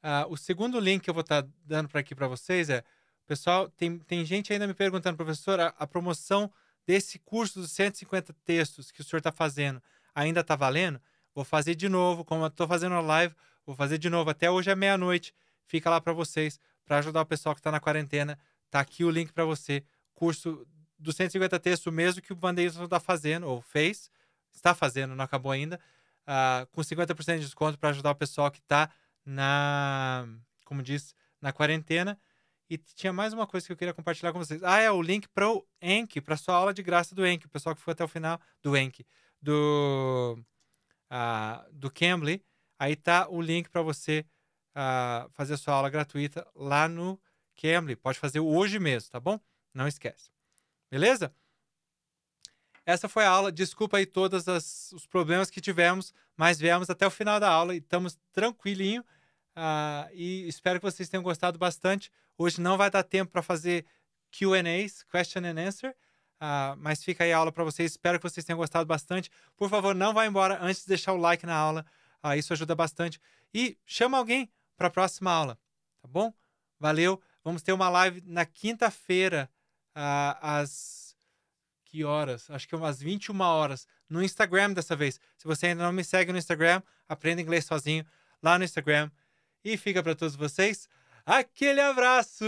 Uh, o segundo link que eu vou estar tá dando para aqui para vocês é, pessoal, tem, tem gente ainda me perguntando, professor, a, a promoção desse curso dos 150 textos que o senhor está fazendo ainda está valendo? Vou fazer de novo, como eu estou fazendo a live, vou fazer de novo até hoje à é meia-noite. Fica lá para vocês, para ajudar o pessoal que está na quarentena. Tá aqui o link para você. Curso dos 150 textos, mesmo que o Bandeirista está fazendo, ou fez, está fazendo, não acabou ainda uh, com 50% de desconto para ajudar o pessoal que está na, como diz, na quarentena. E tinha mais uma coisa que eu queria compartilhar com vocês. Ah, é o link para o Enki, para sua aula de graça do Enki. O pessoal que foi até o final do Enki, do, uh, do Cambly. Aí tá o link para você uh, fazer a sua aula gratuita lá no Cambly. Pode fazer hoje mesmo, tá bom? Não esquece. Beleza? Essa foi a aula. Desculpa aí todos as, os problemas que tivemos, mas viemos até o final da aula e estamos tranquilinho. Uh, e espero que vocês tenham gostado bastante. Hoje não vai dar tempo para fazer Q&As, Question and Answer, uh, mas fica aí a aula para vocês. Espero que vocês tenham gostado bastante. Por favor, não vá embora antes de deixar o like na aula. Uh, isso ajuda bastante. E chama alguém para a próxima aula, tá bom? Valeu. Vamos ter uma live na quinta-feira às que horas? Acho que umas 21 horas no Instagram dessa vez. Se você ainda não me segue no Instagram, aprenda inglês sozinho lá no Instagram. E fica para todos vocês aquele abraço!